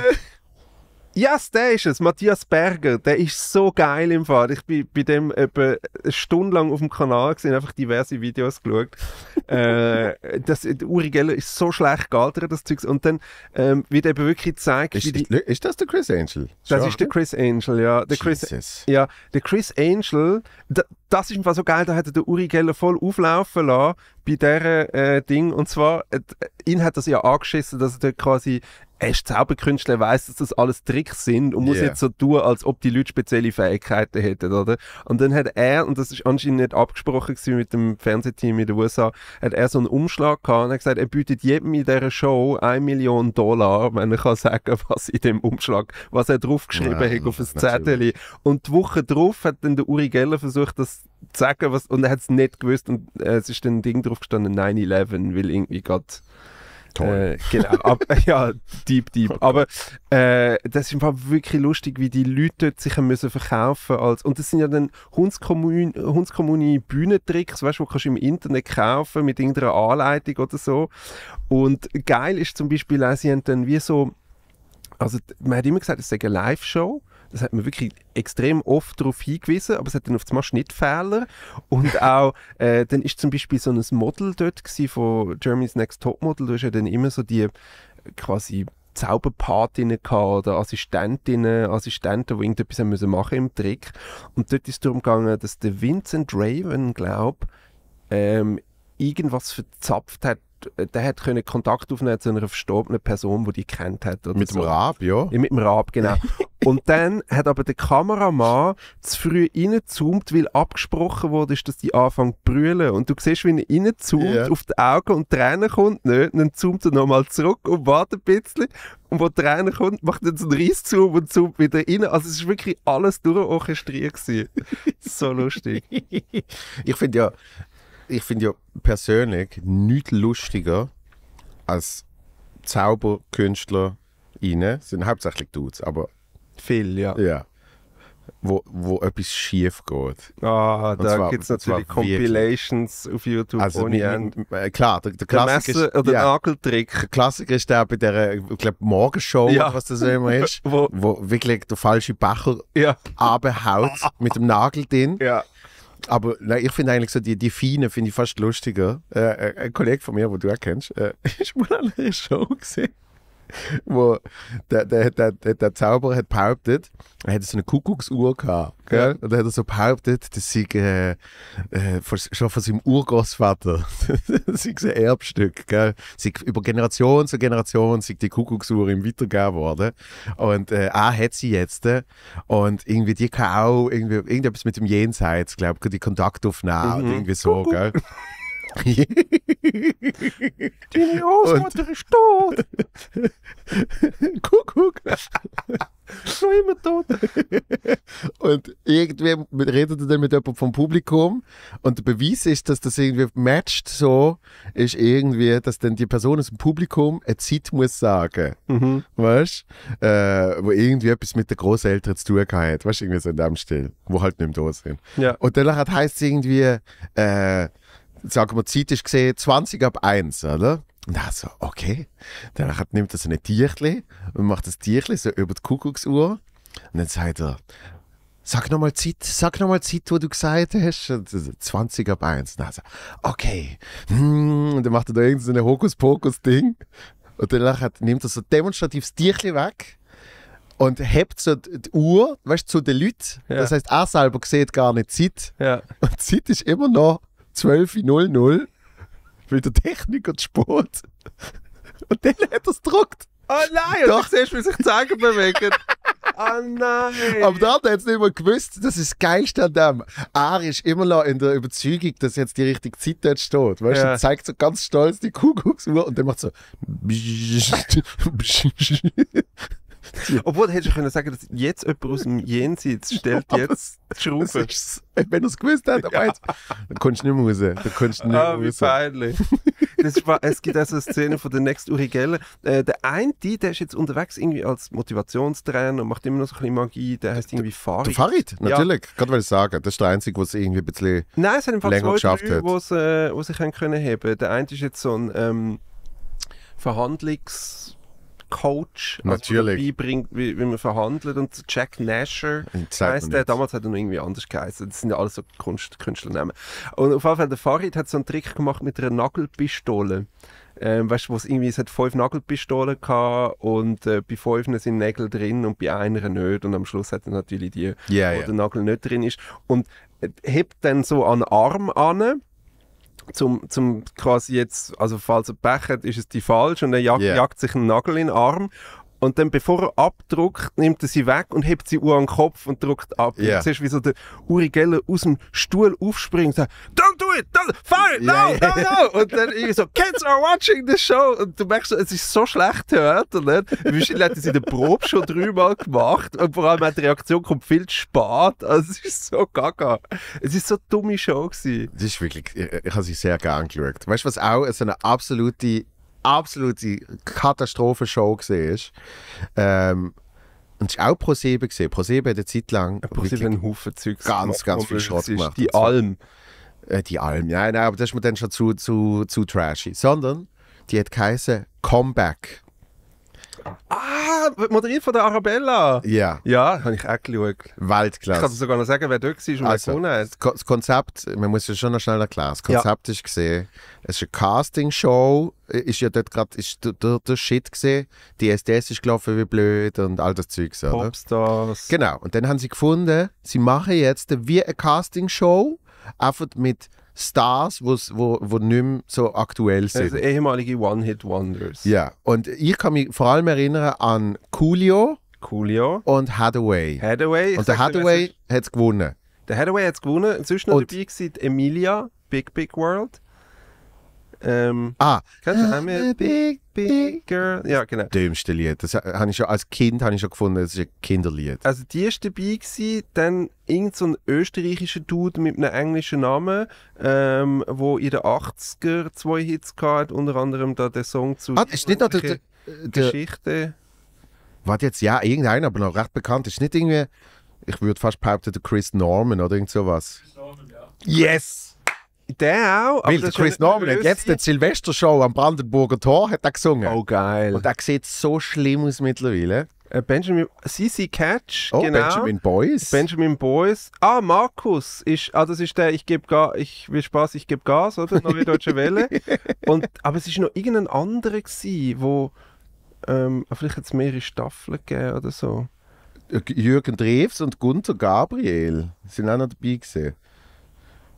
Yes, der ist es, Matthias Berger. Der ist so geil im Fall. Ich bin bei dem etwa stundenlang auf dem Kanal gesehen, einfach diverse Videos geschaut. <laughs> äh, das, Uri Geller ist so schlecht gealtert, das Zeug. Und dann ähm, wird eben wirklich gezeigt, ist, die, ist, das der Chris Angel? Das Schau, ist der Chris Angel, ja. Der Chris, Jesus. ja, der Chris Angel, da, das ist im so geil, da hat der Uri Geller voll auflaufen lassen bei diesem äh, Ding. Und zwar, äh, ihn hat das ja angeschissen, dass er dort quasi er ist Zauberkünstler, weiß, dass das alles Tricks sind und muss yeah. jetzt so tun, als ob die Leute spezielle Fähigkeiten hätten, oder? Und dann hat er, und das ist anscheinend nicht abgesprochen gewesen mit dem Fernsehteam in den USA, hat er so einen Umschlag gehabt und hat gesagt, er bietet jedem in dieser Show 1 Million Dollar, wenn er kann was in dem Umschlag, was er draufgeschrieben ja, hat auf ein Zettel. Und die Woche drauf hat dann der Uri Geller versucht, das zu sagen, was, und er hat es nicht gewusst und äh, es ist dann ein Ding draufgestanden, 9-11, weil irgendwie gerade Toll. Äh, genau, ab, <laughs> ja, deep, deep. Oh Aber äh, das ist im wirklich lustig, wie die Leute dort sich müssen verkaufen müssen. Und das sind ja dann hundskommuni Bühnentricks, weißt du, die kannst du im Internet kaufen mit irgendeiner Anleitung oder so. Und geil ist zum Beispiel auch, äh, sie haben dann wie so, also man hat immer gesagt, es ist eine Live-Show das hat mir wirklich extrem oft darauf hingewiesen, aber es hat dann auf einmal Schnittfehler. Und <laughs> auch, äh, dann ist zum Beispiel so ein Model dort von Germany's Next Topmodel. Da ist ja dann immer so die äh, quasi Zauberpatinnen oder Assistentinnen, Assistenten, die irgendetwas haben müssen machen im Trick. Und dort ist es darum gegangen, dass der Vincent Raven, glaube ähm, irgendwas verzapft hat äh, der hat können Kontakt aufnehmen zu einer verstorbenen Person, die die kennt hat. mit so. dem Rab, ja. ja. Mit dem Rab, genau. <laughs> und dann hat aber der Kameramann zu früh reingezoomt, weil abgesprochen wurde, dass die anfangen zu brüllen. Und du siehst, wie er reinzoomt yeah. auf die Augen und die Tränen kommt nicht. Und dann zoomt er nochmal zurück und wartet ein bisschen. Und wo die Tränen kommt, macht er so einen Reißzoom und zoomt wieder rein. Also es war wirklich alles durchorchestriert so lustig. <laughs> ich finde ja, ich finde ja persönlich nichts lustiger als Zauberkünstler rein. sind hauptsächlich Dudes, aber. Viel, ja. Ja. Wo, wo etwas schief geht. Ah, und da gibt es natürlich Compilations auf YouTube also ohne Ende. Äh, klar, der, der der Messer, ist, ja, Nageltrick. Der Klassiker ist der bei der Morgenshow, ja. was das immer ist, <laughs> wo, wo, wirklich der falsche Becher ja. abhaut <laughs> mit dem Nagel drin. Ja aber na, ich finde eigentlich so die, die Feinen finde ich fast lustiger. Äh, äh ein Kollege von mir, den du auch kennst, äh, <laughs> ist mal an einer Show gesehen. <laughs> wo der, der, der, der Zauberer hat behauptet, er hätte so eine Kuckucksuhr gehabt. Gell? Ja. Und er hat so behauptet, das sei äh, äh, schon von seinem Urgroßvater, <laughs> das sei ein Erbstück. Gell? Sei über Generation zu Generation sei die Kuckucksuhr ihm weitergegeben worden. Und äh, A hat sie jetzt. Äh, und irgendwie, die kann auch irgendwie, irgendetwas mit dem Jenseits, glaube ich, die Kontaktaufnahme mhm. irgendwie so. Gell? <laughs> Die Großmutter ist tot. Kuckuck. <laughs> Schon immer tot. und irgendwer redet dann mit jemandem vom Publikum und der Beweis ist, dass das irgendwie matcht so, ist irgendwie, dass dann die Person aus dem Publikum eine Zeit muss sagen. Mhm. Weißt du? Äh, wo irgendwie etwas mit den Großeltern zu tun hat. Weißt du, irgendwie so in dem Stil. Wo halt nicht mehr da sind. Ja. Und dann heißt es irgendwie, äh, sagen wir, die Zeit ist gesehen 20 ab 1, oder? Und dann so, okay. Dann nimmt er so ein Tierchen und macht das Tierchen so über die Kuckucksuhr. Und dann sagt er, sag nochmal Zeit, sag nochmal Zeit, wo du gesagt hast. 20 ab 1. Und dann so, okay. Hm. Und dann macht er da irgendein so Hokuspokus-Ding. Und dann nimmt er so demonstrativ das Tierchen weg und hebt so die Uhr, weißt zu den Leuten. Ja. Das heißt, er selber sieht gar nicht Zeit. Ja. Und Zeit ist immer noch 12.00 weil der Techniker zu spät. Und dann hat er es gedruckt. Oh nein, Doch. und du siehst, wie sich die Zähne bewegen. oh nein. Aber da andere hat es nicht mehr gewusst. Das ist das Geilste an dem. Er ist immer noch in der Überzeugung, dass jetzt die richtige Zeit dort steht. Weißt du, ja. er zeigt so ganz stolz die Kuckucksuhr und dann macht so. <laughs> <laughs> <laughs> Obwohl, hättest du können sagen, dass jetzt jemand aus dem Jenseits <laughs> stellt jetzt die Schraube. Äh, wenn du es gewusst hättest, ja. dann konntest du nicht mehr raus. Dann konntest du nicht ah, raus. wie peinlich. das war, es gibt also eine Szene von der Next Uri Geller. Äh, der eine, der ist jetzt unterwegs irgendwie als Motivationstrainer und macht immer noch so ein bisschen Magie, der heißt irgendwie Farid. Der Farid, natürlich. Ja. Gerade weil ich sagen, das ist der Einzige, der irgendwie ein bisschen Nein, es hat einfach länger zwei, drei, hat. Wo's, äh, wo sie können heben. Der eine ist jetzt so ein ähm, Verhandlungs- Coach. Also natürlich. Also, beibringt, wie, wie man verhandelt. Und Jack Nasher heisst der. Damals hat er noch irgendwie anders geheißen. Das sind ja alles so Kunst, Künstlernamen. Und auf jeden Fall, der Farid hat so einen Trick gemacht mit einer Nagelpistole. Ähm, weißt du, wo es irgendwie, es hat fünf Nagelpistolen gehabt und äh, bei fünf sind Nägel drin und bei einer nicht. Und am Schluss hat er natürlich die, yeah, wo yeah. der Nagel nicht drin ist. Und äh, hebt dann so einen Arm an zum, zum quasi jetzt, also falls er Pech hat, ist es die falsch und er jagt, yeah. jagt sich einen Nagel in den Arm und dann, bevor er abdruckt, nimmt er sie weg und hebt sie an den Kopf und druckt ab. Yeah. Und siehst, wie so der Uri Geller aus dem Stuhl aufspringt und sagt, don't do it, don't, fire, no, no, no. Und dann irgendwie so, kids are watching the show. Und du merkst so, es ist so schlecht Theater, ne? Wahrscheinlich hat er es in der Probe schon dreimal gemacht. Und vor allem, die Reaktion kommt viel zu spät. Also es ist so gaga. Es ist so eine dumme Show gewesen. Das ist wirklich, ich, ich habe sie sehr gern geschaut. Weißt du, was auch so eine absolute absolute Katastrophenshow war. Ähm, und es war auch ProSieben. ProSieben hat eine Zeit lang einen Haufen Zeug ganz, ganz viel Schrott gemacht. Die Alm. Äh, die Alm, ja, nein, aber das ist mir dann schon zu, zu, zu trashy. Sondern die hat geheißen Comeback. Ah, moderiert von der Arabella. Ja. Ja, habe ich auch geschaut. Weltklasse. Ich kann sogar noch sagen, wer dort war und also, gewonnen hat. Das Konzept, man muss es schon noch schnell erklären, das Konzept ja. ist gesehen, es ist eine Castingshow, äh, ist ja dort gerade, der, der Shit gesehen, die SDS ist gelaufen wie blöd und all das Zeug. So, Popstars. Genau, und dann haben sie gefunden, sie machen jetzt wie eine Castingshow, einfach mit Stars, wo's, wo, wo nicht mehr so aktuell also sind. Also ehemalige One-Hit-Wonders. Ja, und ich kann mich vor allem erinnern an Coolio. Coolio. Und Hathaway. Hathaway. Und der Hathaway hat es gewonnen. Der Hathaway hat es gewonnen. Inzwischen noch dabei Emilia, Big Big World. Ähm, ah. I'm a äh, big, big girl. Ja, genau. Dümmste Lied. Das äh, habe ich schon, als Kind habe ich schon gefunden, das ist ein Kinderlied. Also die war dabei gewesen, dann irgend so ein österreichischer Dude mit einem englischen Namen, ähm, in den 80er zwei Hits hatte, unter anderem da der Song zu ah, ist nicht noch der, der, Geschichte. Warte jetzt, ja, irgendeiner, aber noch recht bekannt. Ist nicht irgendwie, ich würde fast behaupten, der Chris Norman oder irgend sowas. Chris Norman, ja. Yes! Genau, der auch. Weil der Chris Norman hat jetzt die Silvestershow am Brandenburger Tor hat er gesungen. Oh, geil. Und der sieht so schlimm aus mittlerweile. Äh, Benjamin, CC Catch, oh, genau. Benjamin Boyce. Benjamin Boyce. Ah, Markus ist, ah, das ist der, ich gebe Gas, ich will Spaß, ich gebe Gas, oder? Neue Deutsche Welle. <laughs> Und, aber es war noch irgendein anderer gewesen, wo, ähm, vielleicht jetzt mehrere Staffeln gegeben oder so. Äh, Jürgen Drews und Gunther Gabriel sind auch noch dabei gewesen.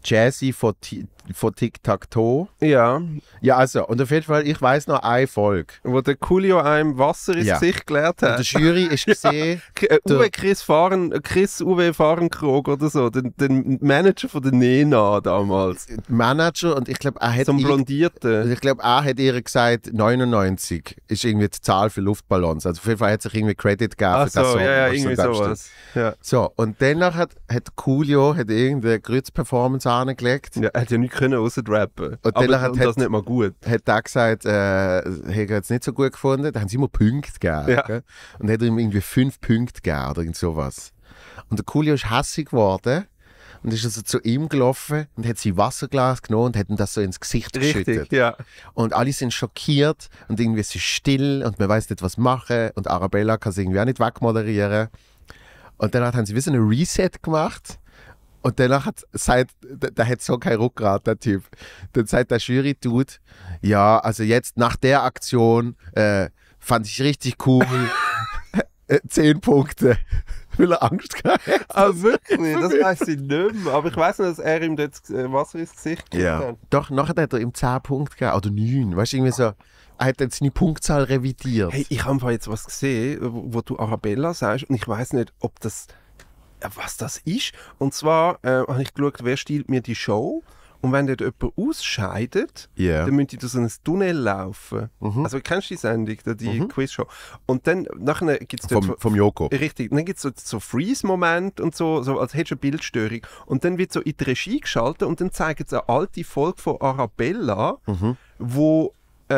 jazzy for t- von Tic Tac Toe. Ja. Ja, also, und auf jeden Fall, ich weiß noch eine Folge. Wo der Coolio einem Wasser ins ja. Gesicht gelehrt hat. Und der Jury ist <laughs> gesehen. ja. Äh, Uwe Chris Fahren, Chris Uwe Fahrenkrog oder so, den, den, Manager von der Nena damals. Manager und ich glaube, er hat. Zum Blondierten. Ich, ich glaube, er hat ihr gesagt, 99 ist irgendwie die Zahl für Luftballons. Also auf jeden Fall hat sich irgendwie Credit gegeben Ach für so, das so, ja, ja, irgendwie sowas. Ja. So, und danach hat, hat Coolio hat irgendeine Grützperformance angelegt. Ja, hat ja nicht können außer Und dann hat, das nicht mal gut. Hat er gesagt, äh, er hat es nicht so gut gefunden, Da haben sie immer Punkte gegeben. Ja. Gell? Und hat ihm irgendwie fünf Punkte gegeben oder irgend sowas. Und der Coolio ist hässlich geworden und ist also zu ihm gelaufen und hat sein Wasserglas genommen und hat ihm das so ins Gesicht Richtig, geschüttet. Ja. Und alle sind schockiert und irgendwie ist es still und man weiß nicht, was machen und Arabella kann es irgendwie auch nicht wegmoderieren. Und danach haben sie wie so einen Reset gemacht und danach hat seit, da, hat so kein Rückgrat, der Typ. Dann seit der Jury tut, ja, also jetzt nach der Aktion äh, fand ich richtig cool. Äh, zehn Punkte. <laughs> Will er Angst gehabt hat. Ah, wirklich? <laughs> Das weiß ich nicht mehr. Aber ich weiß nicht, dass er ihm dort äh, Wasser ins Gesicht gegeben ja. hat. Doch, nachher hat er ihm 10 Punkte gegeben. Oder 9. Weißt du, irgendwie so. Er hat jetzt seine Punktzahl revidiert. Hey, ich habe jetzt was gesehen, wo du Arabella sagst. Und ich weiß nicht, ob das äh, was das ist. Und zwar äh, habe ich geschaut, wer stiehlt mir die Show. Und wenn dort jemand ausscheidet, yeah. dann müsste ich durch so ein Tunnel laufen. Mhm. Also kennst du die Sendung, die mhm. Quizshow? Und dann nachher gibt's dort vom, vom Joko. Richtig, dann gibt es so, so Freeze-Moment und so, so, als hättest du eine Bildstörung. Und dann wird so in die Regie geschaltet und dann zeigt es eine alte Folge von Arabella, mhm. wo äh,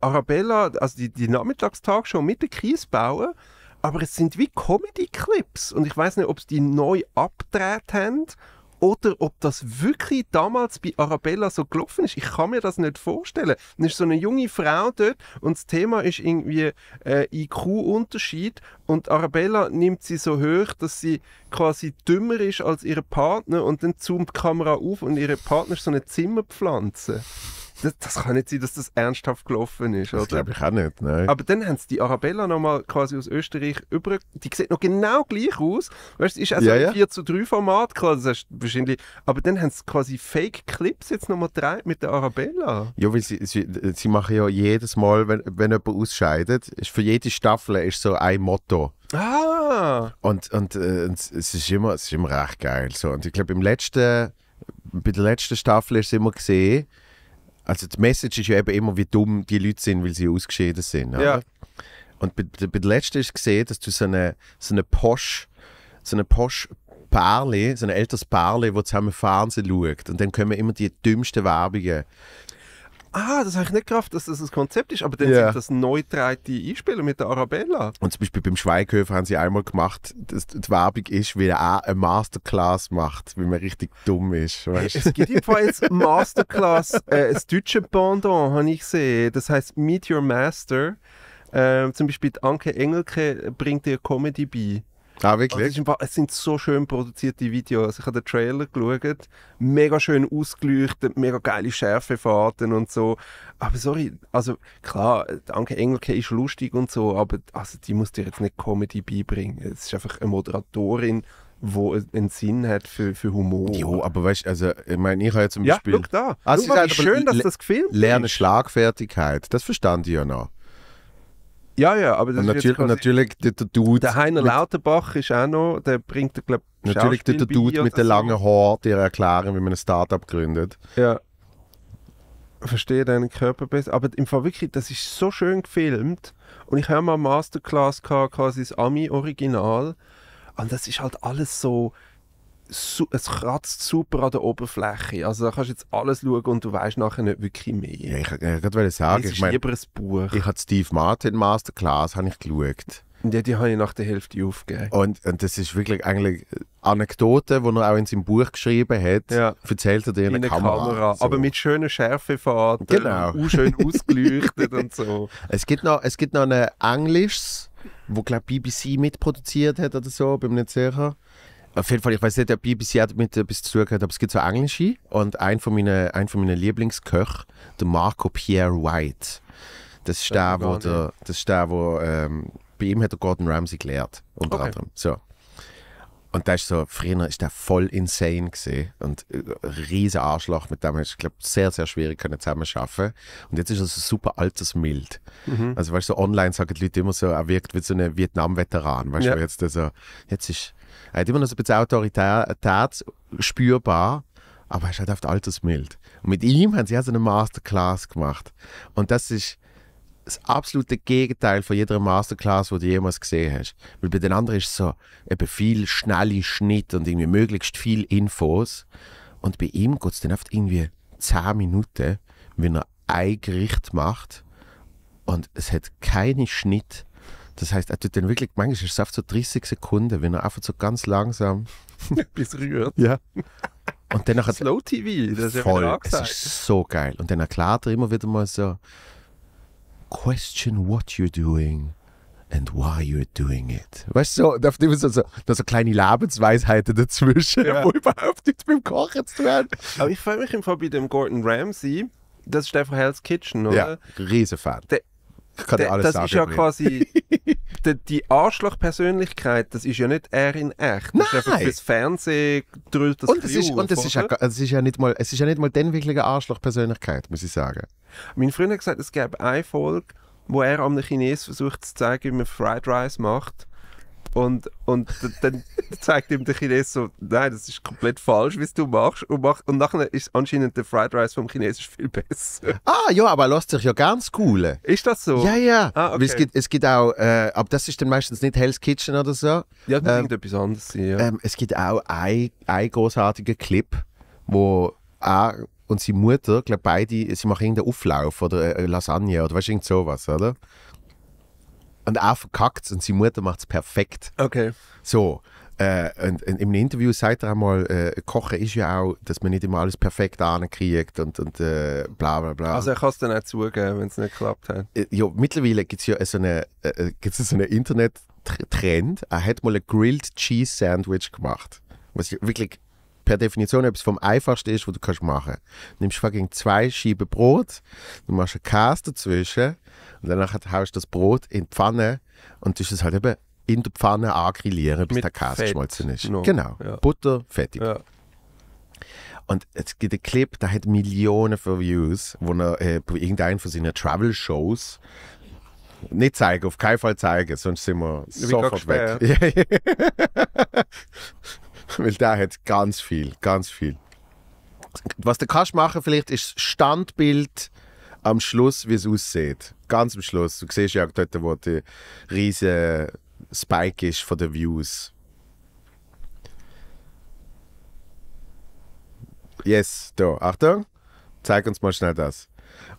Arabella, also die, die Nachmittagstagshow mit den Kiesbauern, aber es sind wie Comedy-Clips und ich weiß nicht, ob sie die neu abgedreht haben oder ob das wirklich damals bei Arabella so gelaufen ist. Ich kann mir das nicht vorstellen. Dann ist so eine junge Frau dort und das Thema ist irgendwie äh, IQ-Unterschied und Arabella nimmt sie so hoch, dass sie quasi dümmer ist als ihre Partner und dann zoomt die Kamera auf und ihre Partner ist so eine Zimmerpflanze das, das, kann nicht sein, dass das ernsthaft gelaufen ist. Das glaube ich auch nicht, nein. Aber dann haben sie die Arabella nochmal quasi aus Österreich über... Die sieht noch genau gleich aus. Weißt du, ist also ja, ein ja. 4 zu 3 Format, klar, das hast wahrscheinlich... Aber dann haben sie quasi Fake-Clips jetzt nochmal gedreht mit der Arabella. Ja, weil sie, sie, sie, machen ja jedes Mal, wenn, wenn jemand ausscheidet, ist für jede Staffel ist so ein Motto. Ah! Und, und, äh, es, ist immer, es ist immer recht geil. So. Und ich glaube, im letzten bei der letzten Staffel ist es immer gesehen, also die Message ist ja eben immer, wie dumm die Leute sind, weil sie ausgeschieden sind. Ja. Und bei, bei der letzten ist gesehen, dass du so eine, so eine Posch, so eine Posch Pärli, so ein älteres Pärli, wo zusammen Fernsehen schaut. Und dann kommen immer die dümmsten Werbungen ah, das habe ich nicht gerafft, dass das das Konzept ist, aber dann yeah. sind das neu dreite Einspieler mit der Arabella. Und zum Beispiel beim Schweighöfer haben sie einmal gemacht, dass die Werbung ist, wie er auch eine Masterclass macht, weil man richtig dumm ist. Weißt? Es gibt jedenfalls Masterclass, äh, das deutsche Pendant habe ich gesehen, das heißt Meet Your Master. Äh, zum Beispiel Anke Engelke bringt dir Comedy bei. Ah, wirklich? Also es, sind so schön produzierte Videos. Also ich habe den Trailer geschaut, mega schön ausgeleuchtet, mega geile Schärfefahrten und so. Aber sorry, also klar, Anke Engelke ist lustig und so, aber also, die muss dir jetzt nicht Comedy beibringen. Es ist einfach eine Moderatorin, die einen Sinn hat für, für Humor. Jo, aber weißt du, also, ich meine, ich habe ja zum Beispiel. Ja, guck da. Also, ah, guck mal, ist schön, dass das gefilmt Lernen Schlagfertigkeit, das verstand ich ja noch. Ja, ja, aber das ist natürlich, und natürlich der, der Dude. Der Heiner Lauterbach ist auch noch, der bringt, glaube ich, Natürlich der Dude mit den langen Haaren der erklären, wie man ein Startup gründet. Ja. Verstehe deinen Körper besser. Aber im Fall wirklich, das ist so schön gefilmt. Und ich habe mal Masterclass gehabt, quasi das Ami-Original. Und das ist halt alles so es kratzt super an der Oberfläche. Also da kannst du jetzt alles schauen und du weißt nachher nicht wirklich mehr. Ja, ich wollte sagen, ich mein, lieber ein Buch. Ich habe Steve Martin Masterclass ich geschaut. Ja, die habe ich nach der Hälfte aufgegeben. Und, und das ist wirklich eigentlich Anekdote, die er auch in seinem Buch geschrieben hat, ja. erzählt er dir in, in der Kamera. Kamera so. Aber mit schönen Schärfefahrten, genau. Äh, und schön ausgeleuchtet und so. <laughs> Es gibt noch, es gibt noch ein Englisches, wo glaube BBC mitproduziert hat oder so, bin mir nicht sicher. Auf jeden Fall, ich weiß nicht, ob ich bisher mit ein äh, bisschen zugehört habe, aber es gibt so Englische und ein von meinen, meinen Lieblingsköchen, der Marco Pierre White. Das ist der, wo, der, das ist der, wo ähm, bei ihm hat der Gordon Ramsay gelehrt, unter okay. anderem. So. Und da ist so, früher ist der voll insane gesehen und äh, riesiger Arschloch, mit dem ich glaube sehr, sehr schwierig können zusammenarbeiten. Und jetzt ist er so super altersmild. Mhm. Also weißt du, so online sagen die Leute immer so, er wirkt wie so ein Vietnam-Veteran. Weißt du, jetzt so, also, jetzt ist er hat immer noch so ein bisschen Autorität spürbar, aber er ist halt oft altersmild. Und mit ihm haben sie so eine Masterclass gemacht. Und das ist das absolute Gegenteil von jeder Masterclass, die du jemals gesehen hast. Weil bei den anderen ist es so eben viel schnelle Schnitt und irgendwie möglichst viel Infos. Und bei ihm geht es dann oft irgendwie 10 Minuten, wenn er ein Gericht macht und es hat keinen Schnitt das heißt, er tut den wirklich, manchmal ist es oft so 30 Sekunden, wenn er einfach so ganz langsam bis <laughs> rührt. Ja. Und dann <laughs> nachher, Slow TV, das ist voll, ja das ist so geil. Und dann erklärt er immer wieder mal so, question what you're doing and why you're doing it. Weißt du, so, da sind so, so, so kleine Lebensweisheiten dazwischen, ja. <laughs> wo überhaupt nichts beim Kochen zu tun haben. Aber ich freue mich im Fall bei dem Gordon Ramsay, das ist der Hell's Kitchen, oder? Ja, Riesenfan. Der ich kann dir alles das sagen. Das ist ja mir. quasi <laughs> die, die arschloch das ist ja nicht er in echt. Das Nein. ist einfach fürs Fernsehen drüllt das Und, es ist, und es, ist ja, es ist ja nicht mal, es ist ja nicht mal den wirkliche arschloch muss ich sagen. Mein Freund hat gesagt, es gäbe eine Folge, wo er einem Chinesen versucht zu zeigen, wie man Fried Rice macht. Und, und dann zeigt ihm der Chines so, nein, das ist komplett falsch, was du machst. Und, mach, und nachher ist anscheinend der Fried Rice vom Chinesisch viel besser. Ah ja, aber er lässt sich ja ganz cool. Ist das so? Ja, ja. Ah, okay. es, gibt, es gibt auch, äh, aber das ist dann meistens nicht Hell's Kitchen oder so. Ja, das ähm, irgendetwas anderes ja. ähm, Es gibt auch einen großartigen Clip, wo er und seine Mutter, glaube beide, sie machen irgendeinen Auflauf oder äh, Lasagne oder weißt, irgend sowas, oder? und auch verkackt und seine Mutter macht es perfekt. Okay. So. Äh, und, und im Interview sagt er einmal, äh, Kochen ist ja auch, dass man nicht immer alles perfekt ankriegt und, und äh, bla bla bla. Also er kann es dann auch zugeben, wenn es nicht geklappt hat. Äh, ja, mittlerweile gibt es ja so einen äh, äh so eine Internet-Trend. Er hat mal ein Grilled Cheese Sandwich gemacht. Was wirklich per Definition etwas vom einfachsten ist, was du kannst machen kannst. Du nimmst fucking zwei Scheiben Brot, du machst einen Käse dazwischen, und danach haust du das Brot in die Pfanne und tust es halt eben in der Pfanne angrillieren, bis Mit der Käse geschmolzen ist. No. Genau. Ja. Butter, fettig. Ja. Und es gibt einen Clip, der hat Millionen von Views, wo er äh, bei von seinen Travel-Shows nicht zeigen, auf keinen Fall zeigen, sonst sind wir ich sofort weg. <laughs> Weil der hat ganz viel, ganz viel. Was du kannst machen vielleicht ist Standbild am Schluss, wie es aussieht. Ganz am Schluss. Du siehst ja dort, wo der riesige Spike ist von den Views. Yes, da. Achtung. Zeig uns mal schnell das.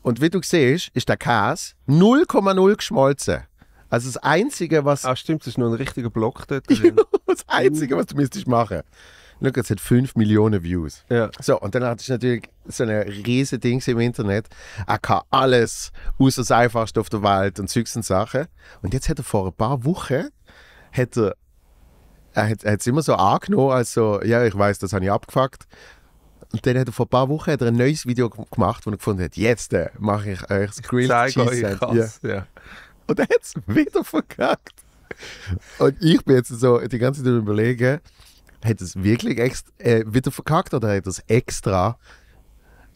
Und wie du siehst, ist der Käse 0,0 geschmolzen. Also das Einzige, was... Ach stimmt, es ist nur ein richtiger Block dort <laughs> drin. das Einzige, was du müsstest machen. Look, es hat 5 Millionen Views. Ja. So, und dann hatte ich natürlich so eine riese Dings im Internet. Er kann alles, außer das Einfachste auf der Welt und Zeugs und Sachen. Und jetzt hat er vor ein paar Wochen, hat er, er hat es immer so angenommen, als so, ja, ich weiß, das habe ich abgefuckt. Und dann hat er vor ein paar Wochen hat er ein neues Video gemacht, wo er gefunden hat, jetzt äh, mache ich euch das Grilled Zeig euch krass, ja. ja. Und er hat es <laughs> wieder verkackt. Und ich bin jetzt so die ganze Zeit überlegen, hätte es wirklich extra, äh, wieder verkackt oder hätte es extra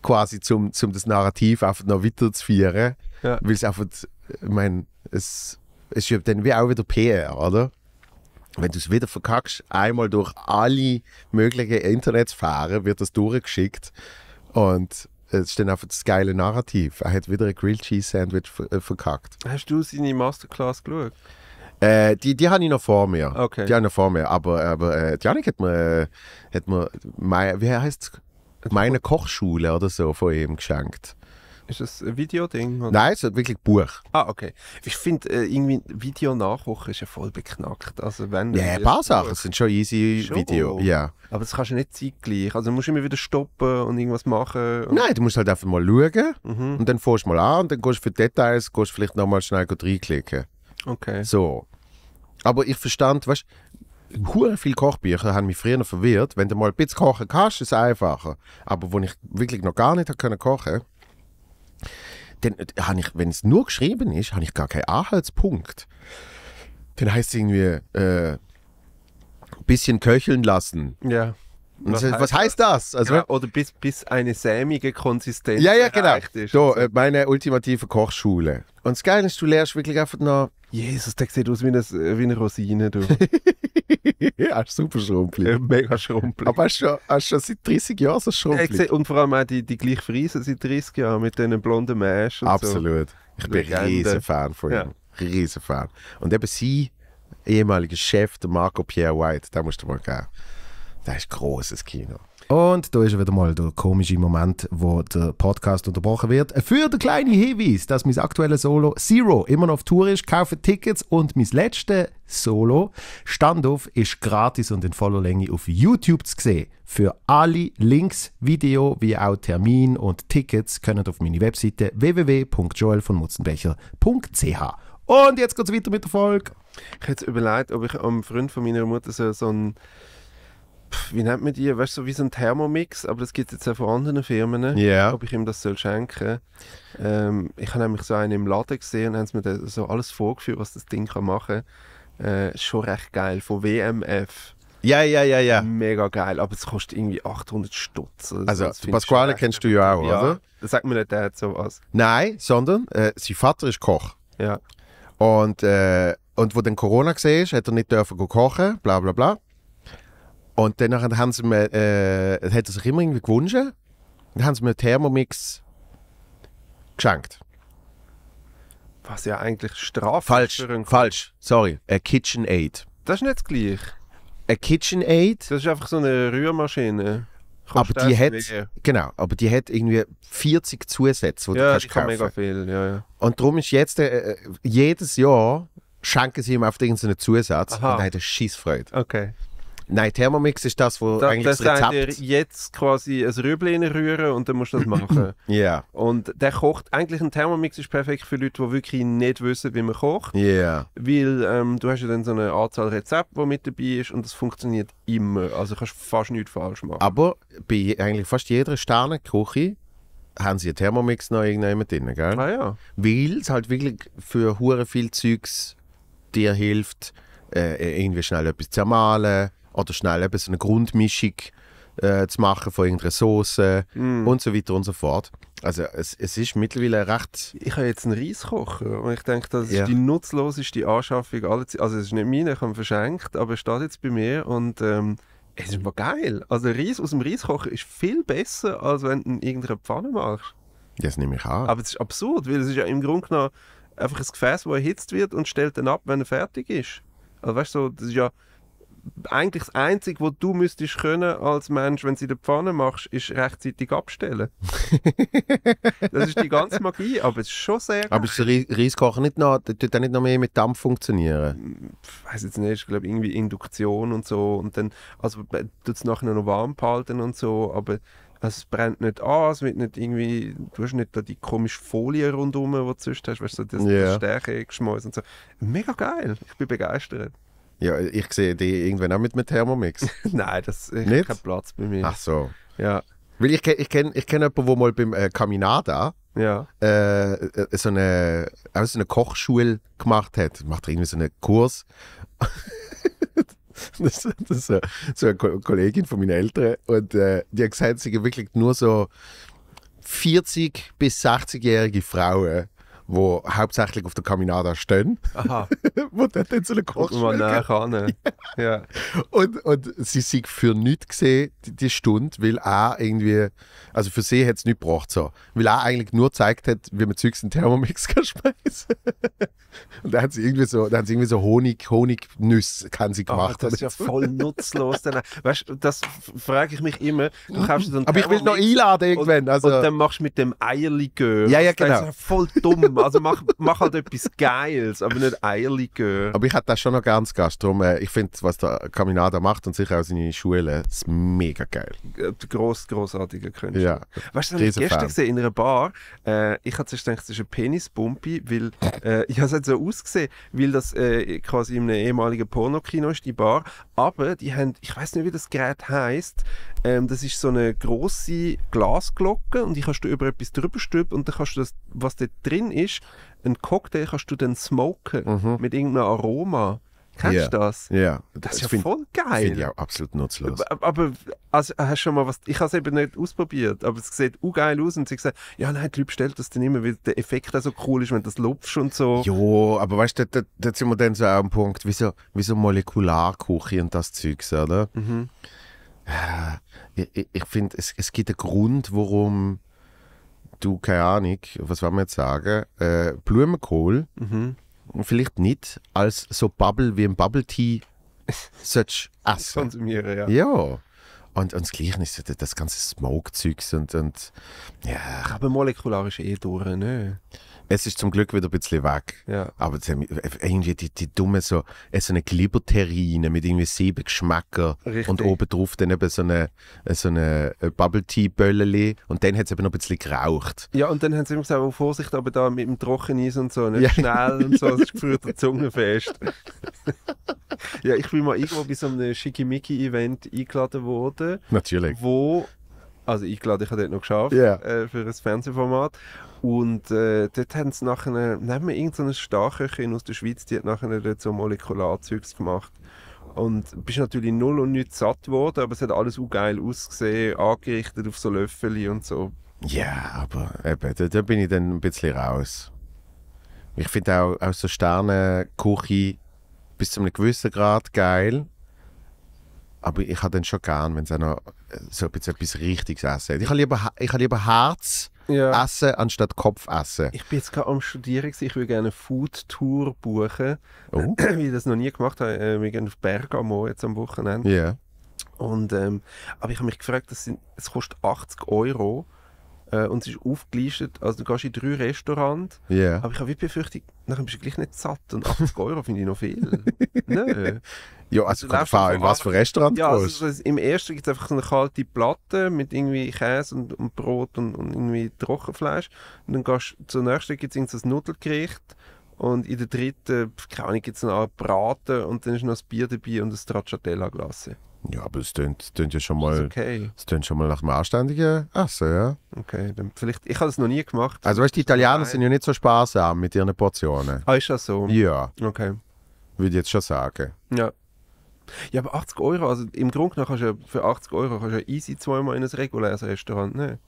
quasi zum, zum das Narrativ einfach noch weiter weiterzuführen? Ja. Weil es einfach, ich meine, es, es ist dann wie auch wieder PR, oder? Wenn du es wieder verkackst, einmal durch alle möglichen Internetsphären wird das durchgeschickt und es ist dann einfach das geile Narrativ. Er hat wieder ein Grilled Cheese Sandwich äh, verkackt. Hast du seine Masterclass geschaut? Äh, die, die habe ich noch vor mir. Okay. Die habe noch vor mir. Aber, aber äh, Janik hat mir, hat mir mein, wie heißt meine Kochschule oder so von ihm geschenkt. Ist das ein Videoding? Nein, es ist wirklich ein Buch. Ah, okay. Ich finde, äh, irgendwie Video nachkochen ist ja voll beknackt. Also wenn ja, ein paar Sachen es sind schon easy schon. Video. Ja. Aber das kannst du nicht zeitgleich. Also musst immer wieder stoppen und irgendwas machen. Und Nein, du musst halt einfach mal schauen mhm. und dann fährst du mal an und dann gehst du für Details, gehst vielleicht nochmal schnell reinklicken. Okay. So. Aber ich verstand, weißt du, viele Kochbücher haben mich früher verwirrt. Wenn du mal ein bisschen kochen kannst, ist es einfacher. Aber wo ich wirklich noch gar nicht kochen konnte, dann äh, habe ich, wenn es nur geschrieben ist, habe ich gar keinen Anhaltspunkt. Dann heisst es irgendwie, äh, bisschen köcheln lassen. Ja. Was, was, heißt, was heißt das? Also, genau, oder bis, bis eine sämige Konsistenz ja, ja, genau. ist. So, äh, meine ultimative Kochschule. Und das Geile ist, du lernst wirklich einfach noch, Jesus, der sieht aus wie eine, wie eine Rosine. Du. <laughs> ja, super schrumpelig. mega schrumpelig. Aber hast du hast schon seit 30 Jahren so schrumpelig. Und vor allem auch die, die gleiche Frise seit 30 Jahren mit diesen blonden Mäschen. Absolut. So. Ich bin ein riesen Fan von ihm. Ja. Riesen Fan. Und eben sein ehemaliger Chef, der Marco Pierre White, da musst du mal geben. Das ist großes Kino. Und da ist wieder mal der komische Moment, wo der Podcast unterbrochen wird. Für den kleinen Hinweis, dass mein aktuelles Solo Zero immer noch auf Tour ist, kaufe Tickets und mein letztes Solo Standoff ist gratis und in voller Länge auf YouTube zu sehen. Für alle Links, Video wie auch Termin und Tickets können auf meine Webseite www.joelvonmutzenbecher.ch. Und jetzt geht's weiter mit der Folge. Ich hätte überlegt, ob ich am Freund von meiner Mutter so, so einen wie nennt man die, weißt du, so wie so ein Thermomix, aber das gibt es jetzt auch von anderen Firmen, yeah. ob ich ihm das soll schenken ähm, Ich habe nämlich so einen im Laden gesehen und haben mir da so alles vorgeführt, was das Ding kann machen kann. Äh, schon recht geil, von WMF. Ja, ja, ja, ja. Mega geil, aber es kostet irgendwie 800 Stutz. Also, also Pasquale kennst du ja auch, ja. oder? Das sagt mir nicht, der hat sowas. Nein, sondern äh, sein Vater ist Koch. Ja. Und, äh, und wo dann Corona war, hat er nicht dürfen kochen, bla bla bla. Und dann haben sie mir, äh, hat er sich immer irgendwie gewünscht. Dann haben sie mir einen Thermomix geschenkt. Was ja eigentlich straf Falsch, falsch. Sorry. A KitchenAid. Das ist nicht das gleiche. A KitchenAid? Das ist einfach so eine Rührmaschine. Kannst aber die hat, genau, aber die hat irgendwie 40 Zusätze, die ja, du kannst die Ja, mega viel, ja, ja. Und darum ist jetzt, äh, äh, jedes Jahr schenken sie ihm auf irgendeinen Zusatz Aha. und er hat eine Schissfreude. Okay. Nein, Thermomix ist das, wo da, eigentlich das, das Rezept... Dir jetzt quasi ein Rüebli rühren und dann musst du das machen. <clears throat> Ja. yeah. Und der kocht, eigentlich ein Thermomix ist perfekt für Leute, die wirklich nicht wissen, wie man kocht. Ja. Yeah. Weil ähm, du hast ja dann so eine Anzahl Rezepte, die mit dabei ist und das funktioniert immer. Also kannst fast nichts falsch machen. Aber bei eigentlich fast jeder Sternenküche haben sie einen Thermomix noch irgendjemand drin, gell? Ah ja. Weil es halt wirklich für hure viel Zeugs dir hilft, äh, äh irgendwie schnell etwas zu zermahlen, oder schnell eben so eine Grundmischung äh, zu machen von irgendeiner Soße mm. und so weiter und so fort. Also es, es ist mittlerweile recht... Ich habe jetzt einen Reiskocher und ich denke, das ist ja. die nutzloseste Anschaffung aller Zeiten. Also es ist nicht meine, ich habe ihn verschenkt, aber es steht jetzt bei mir und ähm, es ist mal geil. Also Reis aus dem Reiskocher ist viel besser, als wenn du in irgendeiner Pfanne machst. Das nehme ich an. Aber es ist absurd, weil es ist ja im Grunde genommen einfach ein Gefäß, das erhitzt wird und stellt dann ab, wenn er fertig ist. Also weißt du, das ist ja eigentlich das Einzige, was du müsstest können als Mensch, wenn sie in der Pfanne machst, ist rechtzeitig abstellen. <laughs> das ist die ganze Magie, aber es ist schon sehr. Aber ist Reiskochen nicht noch, das tut auch nicht noch mehr mit Dampf funktionieren? Ich weiß jetzt nicht, ich glaube irgendwie Induktion und so und dann, also es äh, nachher noch warm behalten und so, aber es brennt nicht an, es wird nicht irgendwie, du hast nicht da die komische Folie rundherum, die du sonst hast, weißt du, das, yeah. das Stärke geschmolzen und so. Mega geil, ich bin begeistert. Ja, ich sehe die irgendwann auch mit einem Thermomix. <laughs> Nein, das ist kein Platz bei mir. Ach so. Ja. Weil ich, ich kenne ich kenn jemanden, der mal beim äh, Caminada ja. Äh, äh, so, eine, auch so eine Kochschule gemacht hat. Macht irgendwie so einen Kurs. <laughs> das, das ist so, so eine Kollegin von meinen Eltern. Und äh, die hat gesagt, sie wirklich nur so 40- bis 60-jährige Frauen die hauptsächlich auf der Caminada stehen. Aha. <laughs> wo dort in so eine Kochschule man <laughs> ja. ja. und, und sie sind für nichts gesehen, die, die Stunde, weil auch irgendwie, also für sie hat es nichts gebracht so. Weil auch eigentlich nur gezeigt hat, wie man Zeugs in Thermomix <laughs> kann speisen. und da hat sie irgendwie so, da hat sie irgendwie so Honig, Honignüsse kann sie gemacht. Oh, das ist ja voll nutzlos. Dann, weißt du, das frage ich mich immer. Du kaufst dann Aber ich will noch einladen irgendwann. Also. Und, dann machst du mit dem Eierlikör. Ja, ja, genau. Das ist ja genau. voll dumm allem. Also mach, mach halt etwas Geiles, aber nicht Eierlikör. Aber ich hätte das schon noch ganz Gast. Darum, äh, ich finde, was der Kaminada macht und sicher auch seine Schule, ist mega geil. Äh, gross, grossartiger Künstler. Ja. Weißt du, ich gestern gesehen in einer Bar, äh, ich hatte zuerst gedacht, das ist ein Penisbumpy, weil äh, ich <laughs> habe es so ausgesehen, weil das äh, quasi in einem ehemaligen Pornokino ist, die Bar. Aber die haben, ich weiß nicht, wie das Gerät heißt. Ähm, das ist so eine große Glasglocke und die kannst du über etwas drüber stülpen und dann kannst du das, was dort drin ist, ist, ein Cocktail kannst du dann smoken mhm. mit irgendeinem Aroma. Kennst yeah. du das? Ja. Yeah. Das, das ist ja find, voll geil. Finde ich auch absolut nutzlos. Aber also, hast schon mal was, ich habe es eben nicht ausprobiert, aber es sieht auch geil aus und sie gesagt, ja nein, die Leute bestellen das dann immer, weil der Effekt auch so cool ist, wenn das lupfst und so. Jo, aber weißt du, da, da, da, sind wir dann so am Punkt, wie so, wie so Molekularküche und das Zeugs, oder? Mhm. Äh, ich, ich, ich finde, es, es gibt einen Grund, warum du, keine Ahnung, was wollen wir jetzt sagen, äh, Blumenkohl, mhm. vielleicht nicht als so Bubble wie ein Bubble Tea sollst <laughs> essen. Konsumieren, ja. Ja. Und, und das Gleiche ist das ganze Smoke-Zeugs und, und ja. Aber molekular ist eh durch, ne? Es ist zum Glück wieder ein bisschen weg. Ja. Aber äh, irgendwie die, die dumme so, äh, so eine Glibberterrine mit irgendwie sieben Geschmäcker Richtig. und obendrauf dann eben so eine, äh, so eine Bubble Tea Bölleli und dann hat es eben noch ein bisschen geraucht. Ja, und dann haben sie immer gesagt, oh, Vorsicht, aber da mit dem Trockeneis und so, nicht ne? ja. schnell und so, <laughs> das gefriert der Zunge fest. <laughs> ja, ich bin mal irgendwo bei so einem Schickimicki-Event eingeladen worden. Natürlich. Wo also eingeladen, ich habe dort noch geschafft yeah. äh, für ein Fernsehformat. Und äh, dort haben sie nachher, nehmen wir irgendeine Stachelchen aus der Schweiz, die hat nachher dort so Molekularzeugs gemacht. Und du bist natürlich null und nichts satt geworden, aber es hat alles auch geil ausgesehen, angerichtet auf so Löffel und so. Ja, aber eben, da, da, bin ich dann ein bisschen raus. Ich finde auch, auch so Sternenküche bis zu einem gewissen Grad geil. Aber ich habe dann schon gern, wenn es auch noch so etwas, etwas Richtiges essen. Ich habe lieber, ich lieber Herz ja. essen anstatt Kopf essen. Ich bin jetzt gerade am Studieren, ich würde gerne eine Food-Tour buchen, oh. <clears throat> wie ich das noch nie gemacht habe. Äh, wir gehen auf Bergamo jetzt am Wochenende. Yeah. Und, ähm, aber ich habe mich gefragt, das sind, es kostet 80 Euro äh, und es ist aufgelistet, also du gehst in drei Restaurants, yeah. aber ich habe die Befürchtung, nachher bist du gleich nicht satt und 80 Euro finde ich noch viel. <laughs> Nö. Ja, also, also fahren, in was für Restaurant ja, also, also, Im ersten gibt es einfach so eine kalte Platte mit irgendwie Käse und, und Brot und, und, irgendwie Trockenfleisch. Und dann gehst zur nächsten gibt es irgendein so Nudelgericht. Und in der dritten, keine Ahnung, gibt es eine Art Braten und dann ist noch ein Bier dabei und ein Stracciatella-Glasse. Ja, aber es tönt, tönt ja schon mal, okay. es tönt schon mal nach einem anständigen Essen, ja. Okay, dann vielleicht, ich habe es noch nie gemacht. Also weißt du, die Italiener sind ja nicht so sparsam mit ihren Portionen. Ah, ist das so? Ja. Okay. Würde ich jetzt schon sagen. Ja. Ja, aber 80 Euro, also im Grunde genommen kannst du ja für 80 Euro kannst du easy zweimal in ein reguläres Restaurant nehmen.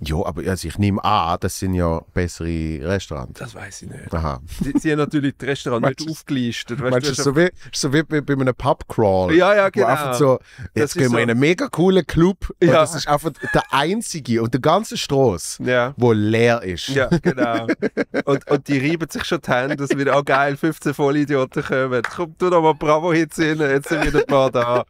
Ja, aber also ich nehme an, das sind ja bessere Restaurants. Das weiß ich nicht. Aha. Sie, sie haben natürlich das Restaurant nicht aufgelistet. Weißt, meinst, du, so, wie, so wie bei, bei einem Pubcrawl. Ja, ja, genau. So, jetzt gehen wir so. in einen mega coolen Club ja. das ist einfach der einzige und der ganze Straße, ja. wo leer ist. Ja, genau. und, und die reiben sich schon die Hände, dass wieder auch oh geil 15 Vollidioten kommen. Komm, tu noch mal Bravo-Hits hin, jetzt sind wieder ein paar da.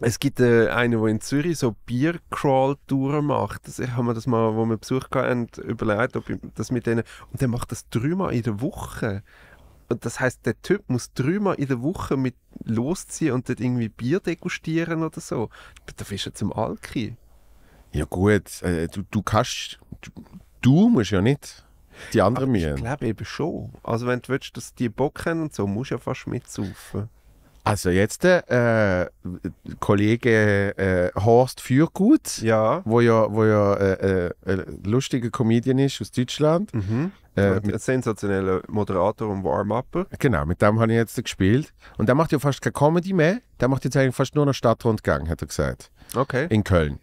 Es gibt äh, einen, der in Zürich so bier crawl touren macht. Das, ich habe mir das mal, wo wir Besuch hatten, überlegt, ob ich das mit denen. Und der macht das dreimal in der Woche. Und das heißt, der Typ muss dreimal in der Woche mit losziehen und dort irgendwie Bier degustieren oder so. Da bist du zum Alki. Ja, gut. Äh, du, du kannst. Du, du musst ja nicht. Die anderen mir. Ich glaube eben schon. Also, wenn du willst, dass die Bock haben und so, musst du ja fast mitsaufen. Also jetzt äh, Kollege äh, Horst Fürgut, ja. wo ja, wo ja äh, äh, lustiger Comedian ist aus Deutschland. Mhm. Äh, mit, ein sensationeller Moderator und Warm-Upper. Genau, mit dem habe ich jetzt gespielt. Und der macht ja fast keine Comedy mehr. Der macht jetzt eigentlich fast nur noch Stadtrundgang, hat er gesagt. Okay. In Köln.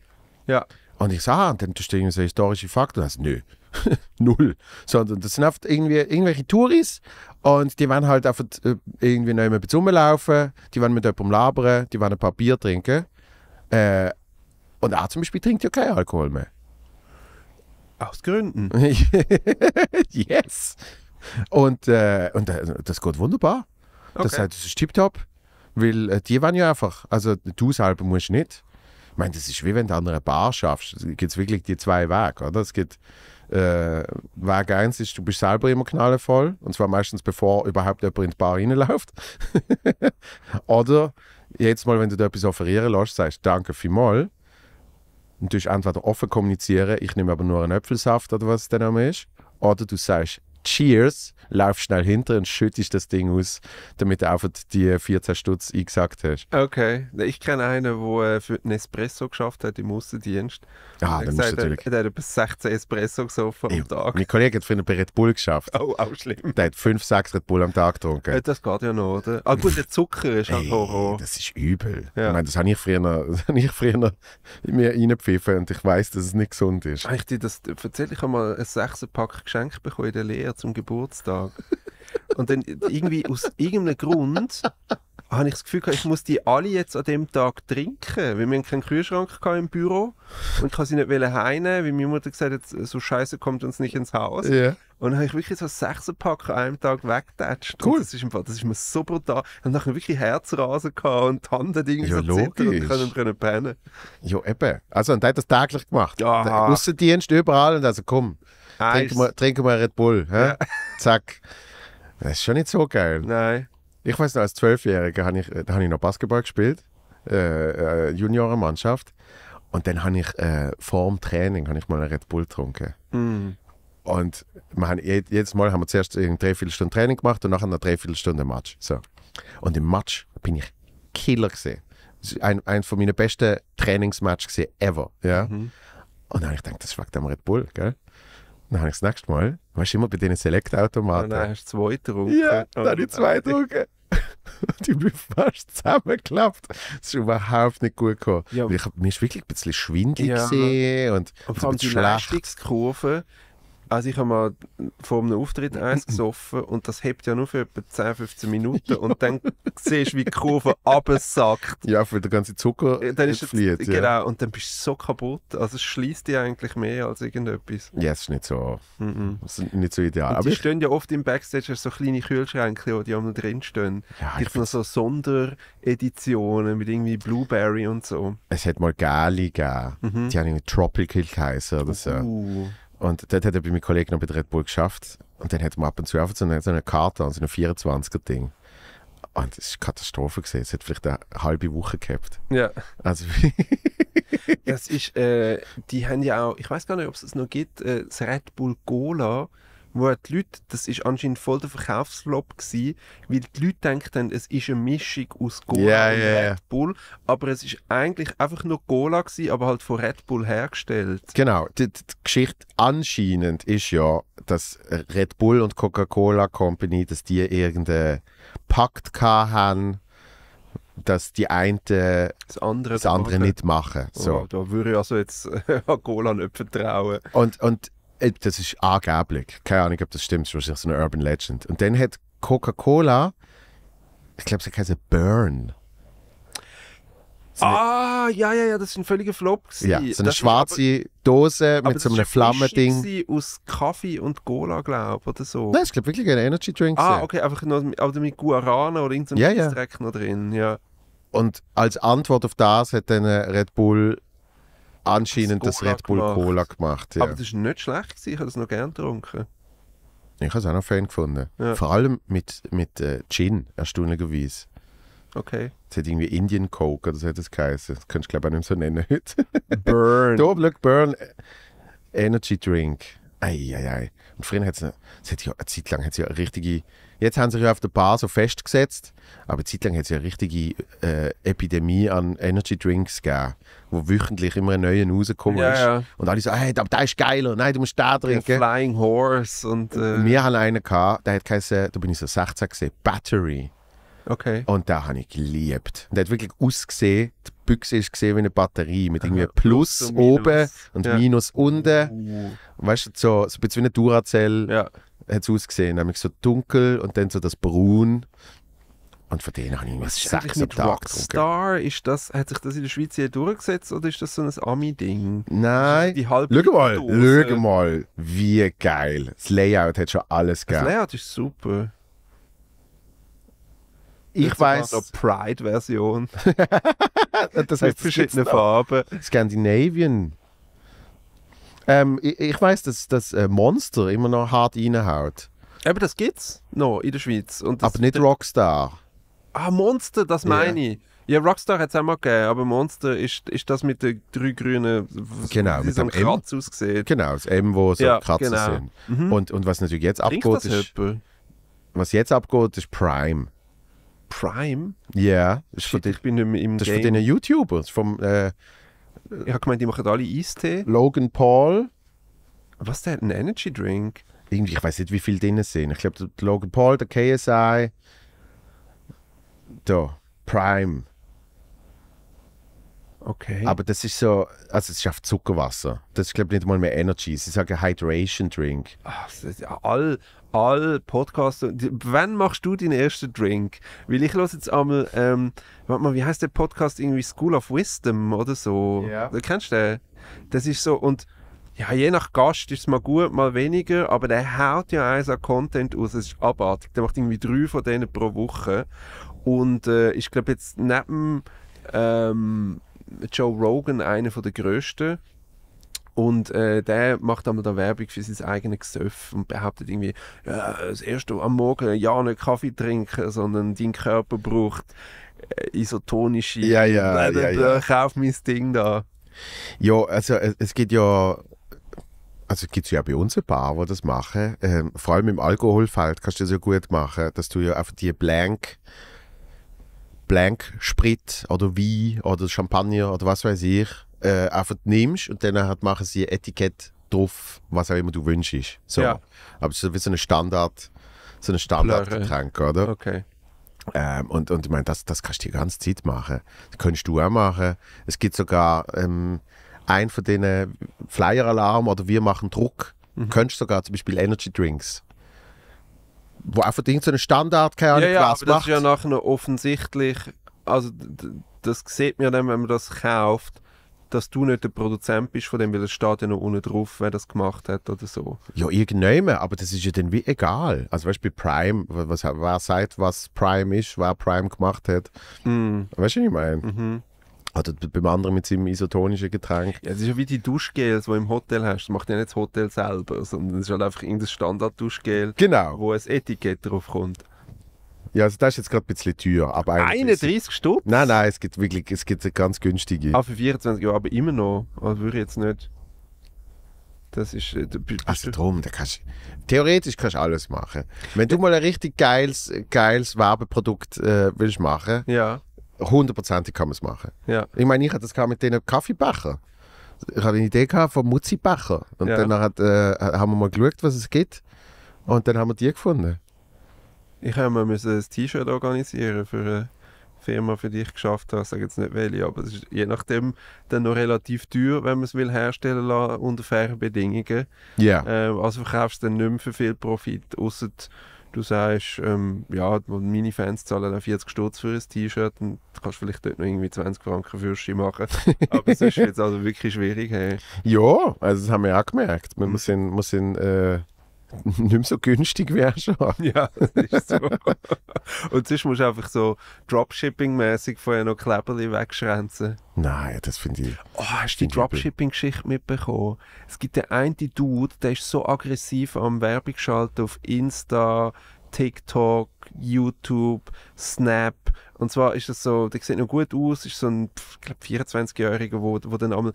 Ja. Und ich sage, ah, und dann stehen so historische Fakten. Und er nö. <laughs> null. Sondern das sind oft irgendwie irgendwelche Touris und die wollen halt einfach äh, irgendwie noch mit rumlaufen, die wollen mit jemandem labern, die wollen ein paar Bier trinken. Äh, und er zum Beispiel trinkt ja kein Alkohol mehr. Aus Gründen. <laughs> yes! Und, äh, und äh, das geht wunderbar. Okay. Das, heißt, das ist tiptop. Weil äh, die wollen ja einfach. Also du selber musst nicht. Ich meine, das ist wie wenn du an einer Bar schaffst. Es gibt wirklich die zwei Wege, oder? Es gibt äh, Weg 1 ist, du bist selber immer knallenvoll. Und zwar meistens bevor überhaupt jemand in die Bar reinläuft. <laughs> Oder jetzt mal, wenn du dir etwas offerieren lässt, sagst Danke vielmals. Und du entweder offen kommunizieren, ich nehme aber nur einen Äpfelsaft oder was es dann auch ist. Oder du sagst, Cheers, lauf schnell hinter und schüttest das Ding aus, damit du einfach die 14 Stutz eingesagt hast. Okay. Ich kenne einen, der äh, für Nespresso geschafft hat im Außendienst. Ah, dann musst du natürlich. Der, er hat über 16 Espresso gesoffen am Tag. Mein Kollege hat für einen Red Bull geschafft. Oh, auch schlimm. Der hat 5, 6 Red Bull am Tag getrunken. Äh, das geht ja noch, oder? Aber ah, gut, der Zucker ist halt hoch. Das ist übel. Ja. Ich meine, das habe ich früher, <laughs> das habe ich früher in mir reingepfiffen und ich weiß, dass es nicht gesund ist. Eigentlich, das erzähle ich einmal ein 6 Pack geschenkt bekommen in der Lehre zum Geburtstag. Und dann irgendwie aus irgendeinem Grund habe ich das Gefühl ich muss die alle jetzt an dem Tag trinken, weil wir keinen Kühlschrank hatten im Büro und ich sie nicht heimnehmen, weil meine Mutter gesagt hat, so Scheiße kommt uns nicht ins Haus. Yeah. Und dann habe ich wirklich so sechs Pack an einem Tag weggetatscht. Cool. das ist, im Fall, das ist mir so brutal. Und nachher wirklich Herzrasen gehabt und die Hand hat irgendwie ja, so zittert und können, können pennen. Ja, eben. Also, und der hat das täglich gemacht. Außendienst überall und also komm. Trink mal, trink mal Red Bull. Ja. <laughs> Zack. Das ist schon nicht so geil. Nein. Ich weiß noch, als Zwölfjähriger habe ich, äh, hab ich noch Basketball gespielt, äh, äh, Juniorenmannschaft. Und dann habe ich äh, vor dem Training ich mal einen Red Bull getrunken. Mm. Und wir haben, jedes Mal haben wir zuerst eine Dreiviertelstunde Training gemacht und nachher eine Dreiviertelstunde Match. So. Und im Match bin ich Killer gesehen. Ein, ein von meinen besten Trainingsmatches ever. Ja? Mhm. Und dann habe ich gedacht, das schmeckt am Red Bull. Gell? Dann habe ich das nächste Mal, weißt du, immer bei diesen Select-Automaten. Dann hast du zwei getrunken. Ja, dann habe ich zwei getrunken. ich bin fast zusammengeklappt. Das ist überhaupt nicht gut gekommen. Ja. Ich, mir ist wirklich ein bisschen schwindelig ja. gesehen und, und vor allem die schlecht. Leistungskurve also ich habe mal vor einem Auftritt <clears throat> eins gesoffen und das hebt ja nur für etwa 10, 15 Minuten und dann <laughs> siehst du, wie die Kurve absackt. Ja, für den ganzen Zucker äh, dann ist flieht. Es, ja. Genau, und dann bist du so kaputt. Also es schließt dich eigentlich mehr als irgendetwas. Ja, es ist nicht so, mhm. ist nicht so ideal. Und Aber die ich... stehen ja oft im Backstage so kleine Kühlschränke, die auch noch drinstehen. Ja, Gibt es noch so Sondereditionen mit irgendwie Blueberry und so. Es hat mal Gali gegeben. Mhm. Die haben eine Tropical Kaiser oder so. Uh. Und dort hat er bei meinem Kollegen noch bei Red Bull geschafft. Und dann hat er ab und zu einfach so eine, Karte an, so ein 24er-Ding. Und das ist Katastrophe gesehen. Es hat vielleicht eine halbe Woche gehabt. Ja. Also Das ist, äh, die haben ja auch, ich weiß gar nicht, ob es das noch gibt, äh, das Red Bull Gola wo die Leute, das ist anscheinend voll der Verkaufsflop gewesen, weil die Leute denken, es ist eine Mischung aus Cola yeah, und yeah. Red Bull, aber es ist eigentlich einfach nur Cola gewesen, aber halt von Red Bull hergestellt. Genau, die, die Geschichte anscheinend ist ja, dass Red Bull und Coca-Cola Company, dass die irgendeinen Pakt haben, dass die einen das andere, das andere nicht machen. So. Oh, da würde ich also jetzt äh, <laughs> Cola nicht vertrauen. Und, und das ist angeblich, keine Ahnung, ob das stimmt, Das ist wahrscheinlich so eine Urban Legend. Und dann hat Coca-Cola, ich glaube, sie heißt Burn. So ah, ja, ja, ja, das ist ein völliger Flop. Gewesen. Ja, so eine das schwarze aber, Dose mit so einem Flammending. aus Kaffee und Cola, glaube ich, oder so. Nein, es glaube wirklich ein Energy Drink. Ah, okay, einfach nur mit, mit Guarana oder irgendeinem ja, ja. Dreck noch drin, ja. Und als Antwort auf das hat dann Red Bull anscheinend das, das Red Bull gemacht. Cola gemacht. Ja. Aber das ist nicht schlecht, gewesen. ich habe das noch gern getrunken. Ich habe es auch noch Fan gefunden. Ja. Vor allem mit, mit äh, Gin, erstaunlicherweise. Okay. Das hat irgendwie Indian Coke oder so hat es geheißen. Das kannst du, glaube ich, auch nicht mehr so nennen heute. Burn. <laughs> Doppelglück Burn Energy Drink. Eieiei. Und früher hat es eine, eine Zeit lang hat's ja richtige Jetzt haben sich ja auf der Bar so festgesetzt, aber eine Zeit lang hat es ja eine richtige äh, Epidemie an Energy Drinks gegeben, wo wöchentlich immer ein neuer rausgekommen ja, ist. Ja. Und alle so, hey, aber der ist geiler, nein, du musst da trinken. Der Flying Horse und... Äh Wir haben einen gehabt, der hat geheißen, da bin ich so 16 gesehen, Battery. Okay. Und da habe ich geliebt. Und der hat wirklich ausgesehen, die Büchse ist gesehen wie eine Batterie mit irgendwie Plus, Plus und oben und ja. Minus unten. Uh. Weißt du, so, so ein bisschen wie eine Duracell. Ja hat es ausgesehen. Nämlich so dunkel und dann so das Braun. Und von denen habe ich was Sechs am Tag Rockstar, ist das, hat sich das in der Schweiz hier durchgesetzt oder ist das so ein Ami-Ding? Nein. Die halbe schau mal, Dose. schau mal, wie geil. Das Layout hat schon alles geil. Das Layout ist super. Ich, ich weiß. So Pride-Version. <laughs> das heißt verschiedene Farben. Scandinavian. Ähm, ich ich weiß, dass das äh, Monster immer noch hart reinhaut. Aber das gibt's noch in der Schweiz. Und aber nicht Rockstar. Ah, Monster, das meine yeah. ich. Ja, Rockstar hat es auch mal gegeben, aber Monster ist, ist das mit den drei grünen, genau, mit so einem Kratz M. ausgesehen. Genau, das M, wo so ja, Kratzen genau. sind. Mhm. Und, und was natürlich jetzt Trinkst abgeht, ist, Höppel? was jetzt abgeht, ist Prime. Prime? Ja. Yeah, Shit, ich bin nicht mehr im das Game. ist von den YouTubers, vom... Äh, ich habe gemeint, die machen alle Eistee. Logan Paul. Was der? Ein Energy Drink? Irgendwie, ich weiß nicht, wie viele drin sind. Ich glaube, Logan Paul, der KSI, Da, Prime. Okay. Aber das ist so, also es ist auf Zuckerwasser. Das ist, glaube ich, nicht mal mehr Energy. Sie sagen Hydration Drink. Ach, ja all, all Podcasts. Wann machst du deinen ersten Drink? Weil ich höre jetzt einmal, ähm, warte mal, wie heißt der Podcast? Irgendwie School of Wisdom oder so. Ja. Yeah. Kennst du den? Das ist so, und ja, je nach Gast ist es mal gut, mal weniger, aber der haut ja eins an Content aus. Es ist abartig. Der macht irgendwie drei von denen pro Woche. Und äh, ich glaube jetzt neben ähm, Joe Rogan, einer der größten. Und äh, der macht einmal da Werbung für sein eigenes Gesöff und behauptet irgendwie, ja, das erste am Morgen ja nicht Kaffee trinken, sondern dein Körper braucht äh, isotonische. Ja, ja, ja, ja. Äh, kauf mein Ding da. Ja, also es, es gibt ja also gibt es ja bei uns ein paar, die das machen. Ähm, vor allem im Alkoholfeld kannst du das ja gut machen, dass du ja einfach die Blank Blank Sprit oder Wein oder Champagner oder was weiß ich, äh, einfach nimmst und dann halt machen sie ein Etikett drauf, was auch immer du wünschst. So. Ja. Aber es ist wie so ein Standard, so ein Standardgetränk, oder? Okay. Ähm, und, und ich meine, das, das kannst du die ganze Zeit machen. Das könntest du auch machen. Es gibt sogar ähm, einen von denen Flyer-Alarm oder wir machen Druck. Mhm. Du könntest sogar zum Beispiel Energy Drinks wo einfach irgendeinen so Standard ja, ja, aber macht. Das ist ja nachher offensichtlich, also das sieht man ja dann, wenn man das kauft, dass du nicht der Produzent bist von dem, weil es steht ja noch unten drauf, wer das gemacht hat oder so. Ja, irgendjemand, aber das ist ja dann wie egal. Also weißt du, bei Prime, was, wer sagt, was Prime ist, wer Prime gemacht hat. Mm. Weißt du, was ich meine? Mhm. Oder beim anderen mit seinem isotonischen Getränk. Ja, es ist ja wie die Duschgels, die du im Hotel hast. Das macht ja nicht das Hotel selber, sondern es ist halt einfach irgendein Standard-Duschgel, genau. wo ein Etikett drauf kommt. Ja, also das ist jetzt gerade ein bisschen teuer. Aber 31 Stutz? Nein, nein, es gibt wirklich es gibt ganz günstige. Ah, für 24 Jahre, aber immer noch. Also würde ich jetzt nicht. Das ist. Äh, also drum, da kannst, theoretisch kannst du alles machen. Wenn du mal ein richtig geiles, geiles Werbeprodukt äh, willst machen, ja hundertprozentig kann man es machen. Ja. Ich meine, ich hatte das mit denen Kaffeebecher. Ich hatte eine Idee von Mutzibecher. Und ja. dann äh, haben wir mal geschaut, was es gibt. Und dann haben wir die gefunden. Ich habe mir ein T-Shirt organisieren für eine Firma, für die ich geschafft habe. Ich sage jetzt nicht welche, aber es ist je nachdem dann noch relativ teuer, wenn man es will herstellen lassen unter fairen Bedingungen. Ja. Yeah. Äh, ähm, also verkaufst du dann nicht mehr für viel Profit, außer du sagst, ähm, ja, meine Fans zahlen auch 40 Stutz für ein T-Shirt und kannst vielleicht dort noch irgendwie 20 Franken Würstchen machen. <laughs> Aber es ist jetzt also wirklich schwierig. Hey. Ja, also das haben wir auch gemerkt. Man hm. muss den, muss den äh, <laughs> nicht mehr so günstig wäre schon. <laughs> Ja, das ist so. Und sonst musst du einfach so Dropshipping-mäßig vorher noch Kleberli wegschränzen. Nein, das finde ich. Oh, hast du die Dropshipping-Geschichte mitbekommen? Es gibt den einen Dude, der ist so aggressiv am Werbung geschaltet auf Insta, TikTok, YouTube, Snap. Und zwar ist das so, der sieht noch gut aus, ist so ein, 24-Jähriger, wo, wo dann einmal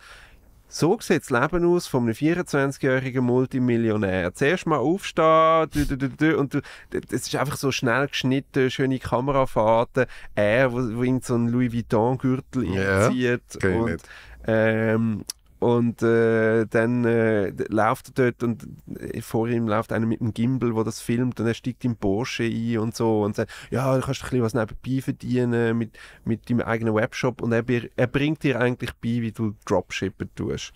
so sieht das Leben aus von einem 24-jährigen Multimillionär. Zuerst mal aufstehen, du, du, du, und es ist einfach so schnell geschnitten, schöne Kamerafahrten. Er, wo, wo ihn so einen Louis Vuitton-Gürtel ja, einzieht. Und, ähm, und äh, dann äh, läuft er dort und äh, vor ihm läuft einer mit dem Gimbal, der das filmt und er steigt im Porsche ein und so und sagt, ja, du kannst ein bisschen was nebenbei verdienen mit, mit deinem eigenen Webshop und er, er bringt dir eigentlich bei, wie du Dropshippen tust.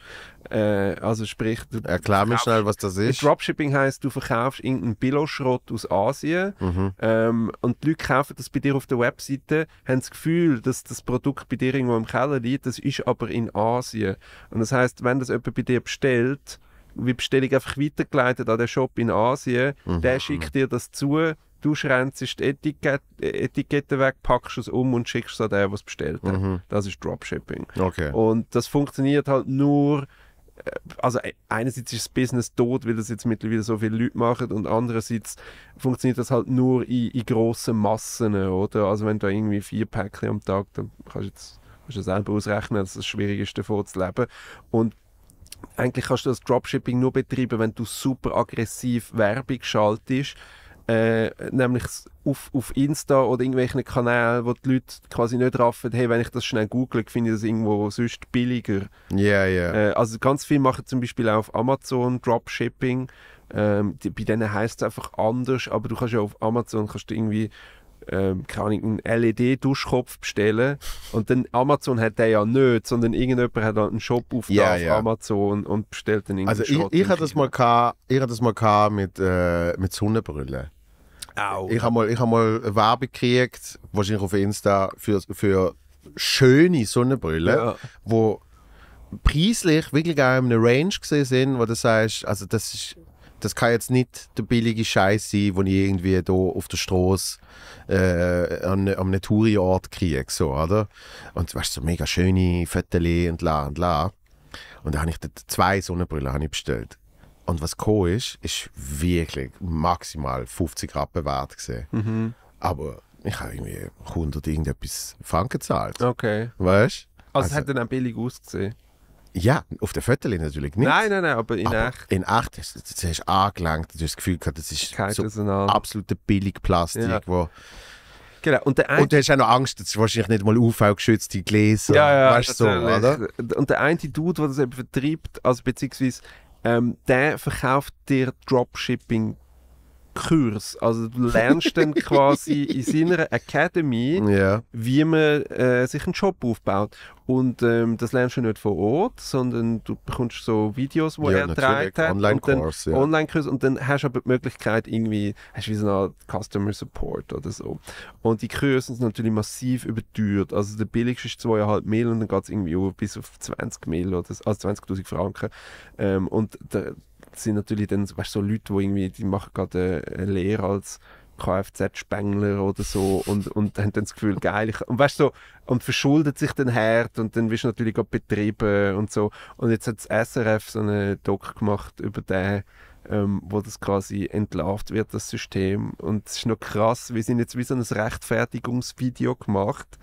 Äh, also sprich... Du, Erklär mir schnell, was das ist. Dropshipping heißt, du verkaufst irgendeinen Billo-Schrott aus Asien mhm. ähm, und die Leute kaufen das bei dir auf der Webseite, haben das Gefühl, dass das Produkt bei dir irgendwo im Keller liegt, das ist aber in Asien. Und das heißt, wenn das jemand bei dir bestellt, wird Bestellung einfach weitergeleitet an den Shop in Asien. Mhm. Der schickt dir das zu, du schränzest die Etikette, Etikette weg, packst es um und schickst es an den, der es bestellt hat. Mhm. Das ist Dropshipping. Okay. Und das funktioniert halt nur, äh, also e, einerseits ist das Business tot, weil das jetzt mittlerweile so viele Leute machen und andererseits funktioniert das halt nur in, in grossen Massen, oder? Also wenn du irgendwie vier Päckchen am Tag, dann kannst du jetzt Kannst du selber ausrechnen, dass es schwierig ist, davon zu leben. Und eigentlich kannst du das Dropshipping nur betreiben, wenn du super aggressiv Werbung schaltest. Äh, nämlich auf, auf Insta oder irgendwelchen Kanälen, wo die Leute quasi nicht raffen, hey, wenn ich das schnell google, finde ich das irgendwo sonst billiger. Ja, yeah, ja. Yeah. Äh, also ganz viel machen zum Beispiel auch auf Amazon Dropshipping. Ähm, die, bei denen heißt es einfach anders, aber du kannst ja auf Amazon kannst du irgendwie ähm, kann ich einen LED-Duschkopf bestellen und dann Amazon hat den ja nicht, sondern irgendjemand hat einen Shop auf yeah, yeah. Amazon und bestellt dann irgendeinen Also Shot ich, ich hatte das mal, gehabt, ich hatte das mal gehabt mit, äh, mit Sonnenbrillen. Auch. Ich habe mal, hab mal eine Werbung gekriegt, wahrscheinlich auf Insta, für, für schöne Sonnenbrillen, ja. wo preislich wirklich auch in einer Range gesehen sind, wo du sagst, also das ist das kann jetzt nicht der billige Scheiß sein, den ich irgendwie hier auf der Straße äh, an, an einem Touri-Ort kriege. So, oder? Und weißt, du, so mega schöne Fötterchen und la und la. Und da habe ich zwei Sonnenbrillen ich bestellt. Und was gekommen ist, ist wirklich maximal 50 Rappen wert. Gewesen. Mhm. Aber ich habe irgendwie 100 irgendetwas Franken gezahlt. Okay. Weißt du? Also, also, es also hat dann auch billig ausgesehen. Ja, auf der Viertel natürlich nicht. Nein, nein, nein, aber in aber echt. In echt das, hast du angelangt, du hast das Gefühl gehabt, das ist Kein so Personal. absolute Billigplastik, ja. wo... Genau. Und, der und du hast auch noch Angst, dass ist wahrscheinlich nicht mal UV-geschützte Gläser. Ja, ja, weißt so, oder? Und der eine Dude, der das eben vertreibt, also beziehungsweise ähm, der verkauft dir Dropshipping Kurs. Also du lernst dann <laughs> quasi in seiner Academy, yeah. wie man äh, sich einen Job aufbaut. Und ähm, das lernst du nicht vor Ort, sondern du bekommst so Videos, die ja, er gedreht hat. Online-Kurs. Ja. Online und dann hast du aber die Möglichkeit, irgendwie, hast du wie so eine Art Customer Support oder so. Und die Kurse sind natürlich massiv überteuert. Also der billigste ist 2,5 Mill und dann geht es irgendwie auf bis auf 20 Mill also 20.000 Franken. Ähm, und der, sind natürlich dann weißt, so Leute, die irgendwie, die machen gerade eine Lehre als Kfz-Spengler oder so und, und haben dann das Gefühl, <laughs> geil, ich, und weißt so, und verschuldet sich dann hart und dann wirst du natürlich auch betrieben und so. Und jetzt hat das SRF so einen Doc gemacht über den, ähm, wo das quasi entlarvt wird, das System. Und es ist noch krass, wir sind jetzt wie so ein Rechtfertigungsvideo gemacht,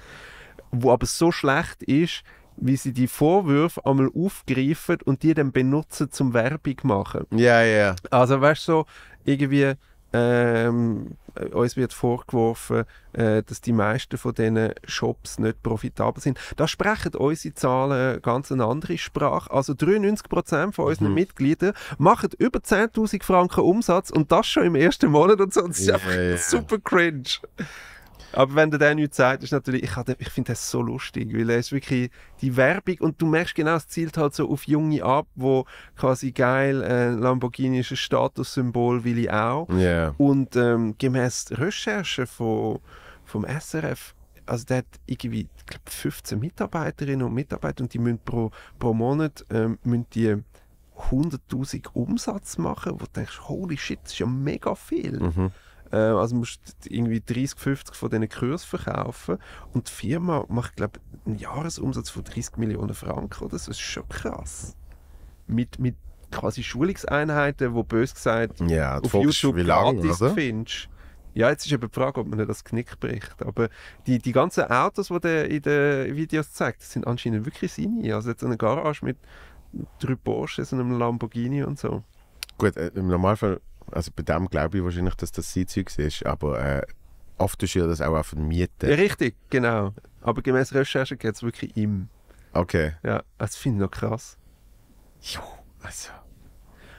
wo aber so schlecht ist, wie sie die Vorwürfe einmal aufgreifen und die dann benutzen zum Werbung zu machen. Ja, ja. Also weißt du, so, irgendwie ähm, uns wird vorgeworfen, äh, dass die meisten von diesen Shops nicht profitabel sind. Da sprechen unsere Zahlen ganz eine andere Sprache. Also 93% von unseren mhm. Mitgliedern machen über 10.000 Franken Umsatz und das schon im ersten Monat und so. Das ist einfach yeah. super cringe. Aber wenn du den nicht sagt, ist natürlich, ich, ich finde das so lustig, weil er ist wirklich die Werbung und du merkst genau, es zielt halt so auf Junge ab, wo quasi geil, äh, Lamborghini ist ein Statussymbol, will ich auch. Yeah. Und ähm, gemäß Recherchen von, vom SRF also der hat irgendwie glaub, 15 Mitarbeiterinnen und Mitarbeiter und die müssen pro, pro Monat ähm, müssen die 100.000 Umsatz machen, wo du denkst, holy shit, das ist ja mega viel. Mhm. Äh, also musst du irgendwie 30, 50 von diesen Kursen verkaufen. Und die Firma macht, glaube ich, einen Jahresumsatz von 30 Millionen Franken. Oder? Das ist schon krass. Mit, mit quasi Schulungseinheiten, wo bös gesagt ja, auf YouTube wie lang, gratis oder? findest. Ja, jetzt ist eben die Frage, ob man das Knick bricht. Aber die, die ganzen Autos, die der in den Videos zeigt, das sind anscheinend wirklich seine. Also jetzt eine Garage mit drei Porsches und einem Lamborghini und so. Gut, äh, im Normalfall also bei dem glaube ich wahrscheinlich, dass das sein Zeug ist, aber äh, oft ist ja das auch auf Mieten. Ja, richtig, genau. Aber gemäß Recherche geht es wirklich ihm. Okay. Ja, das also finde ich noch krass. Jo, also.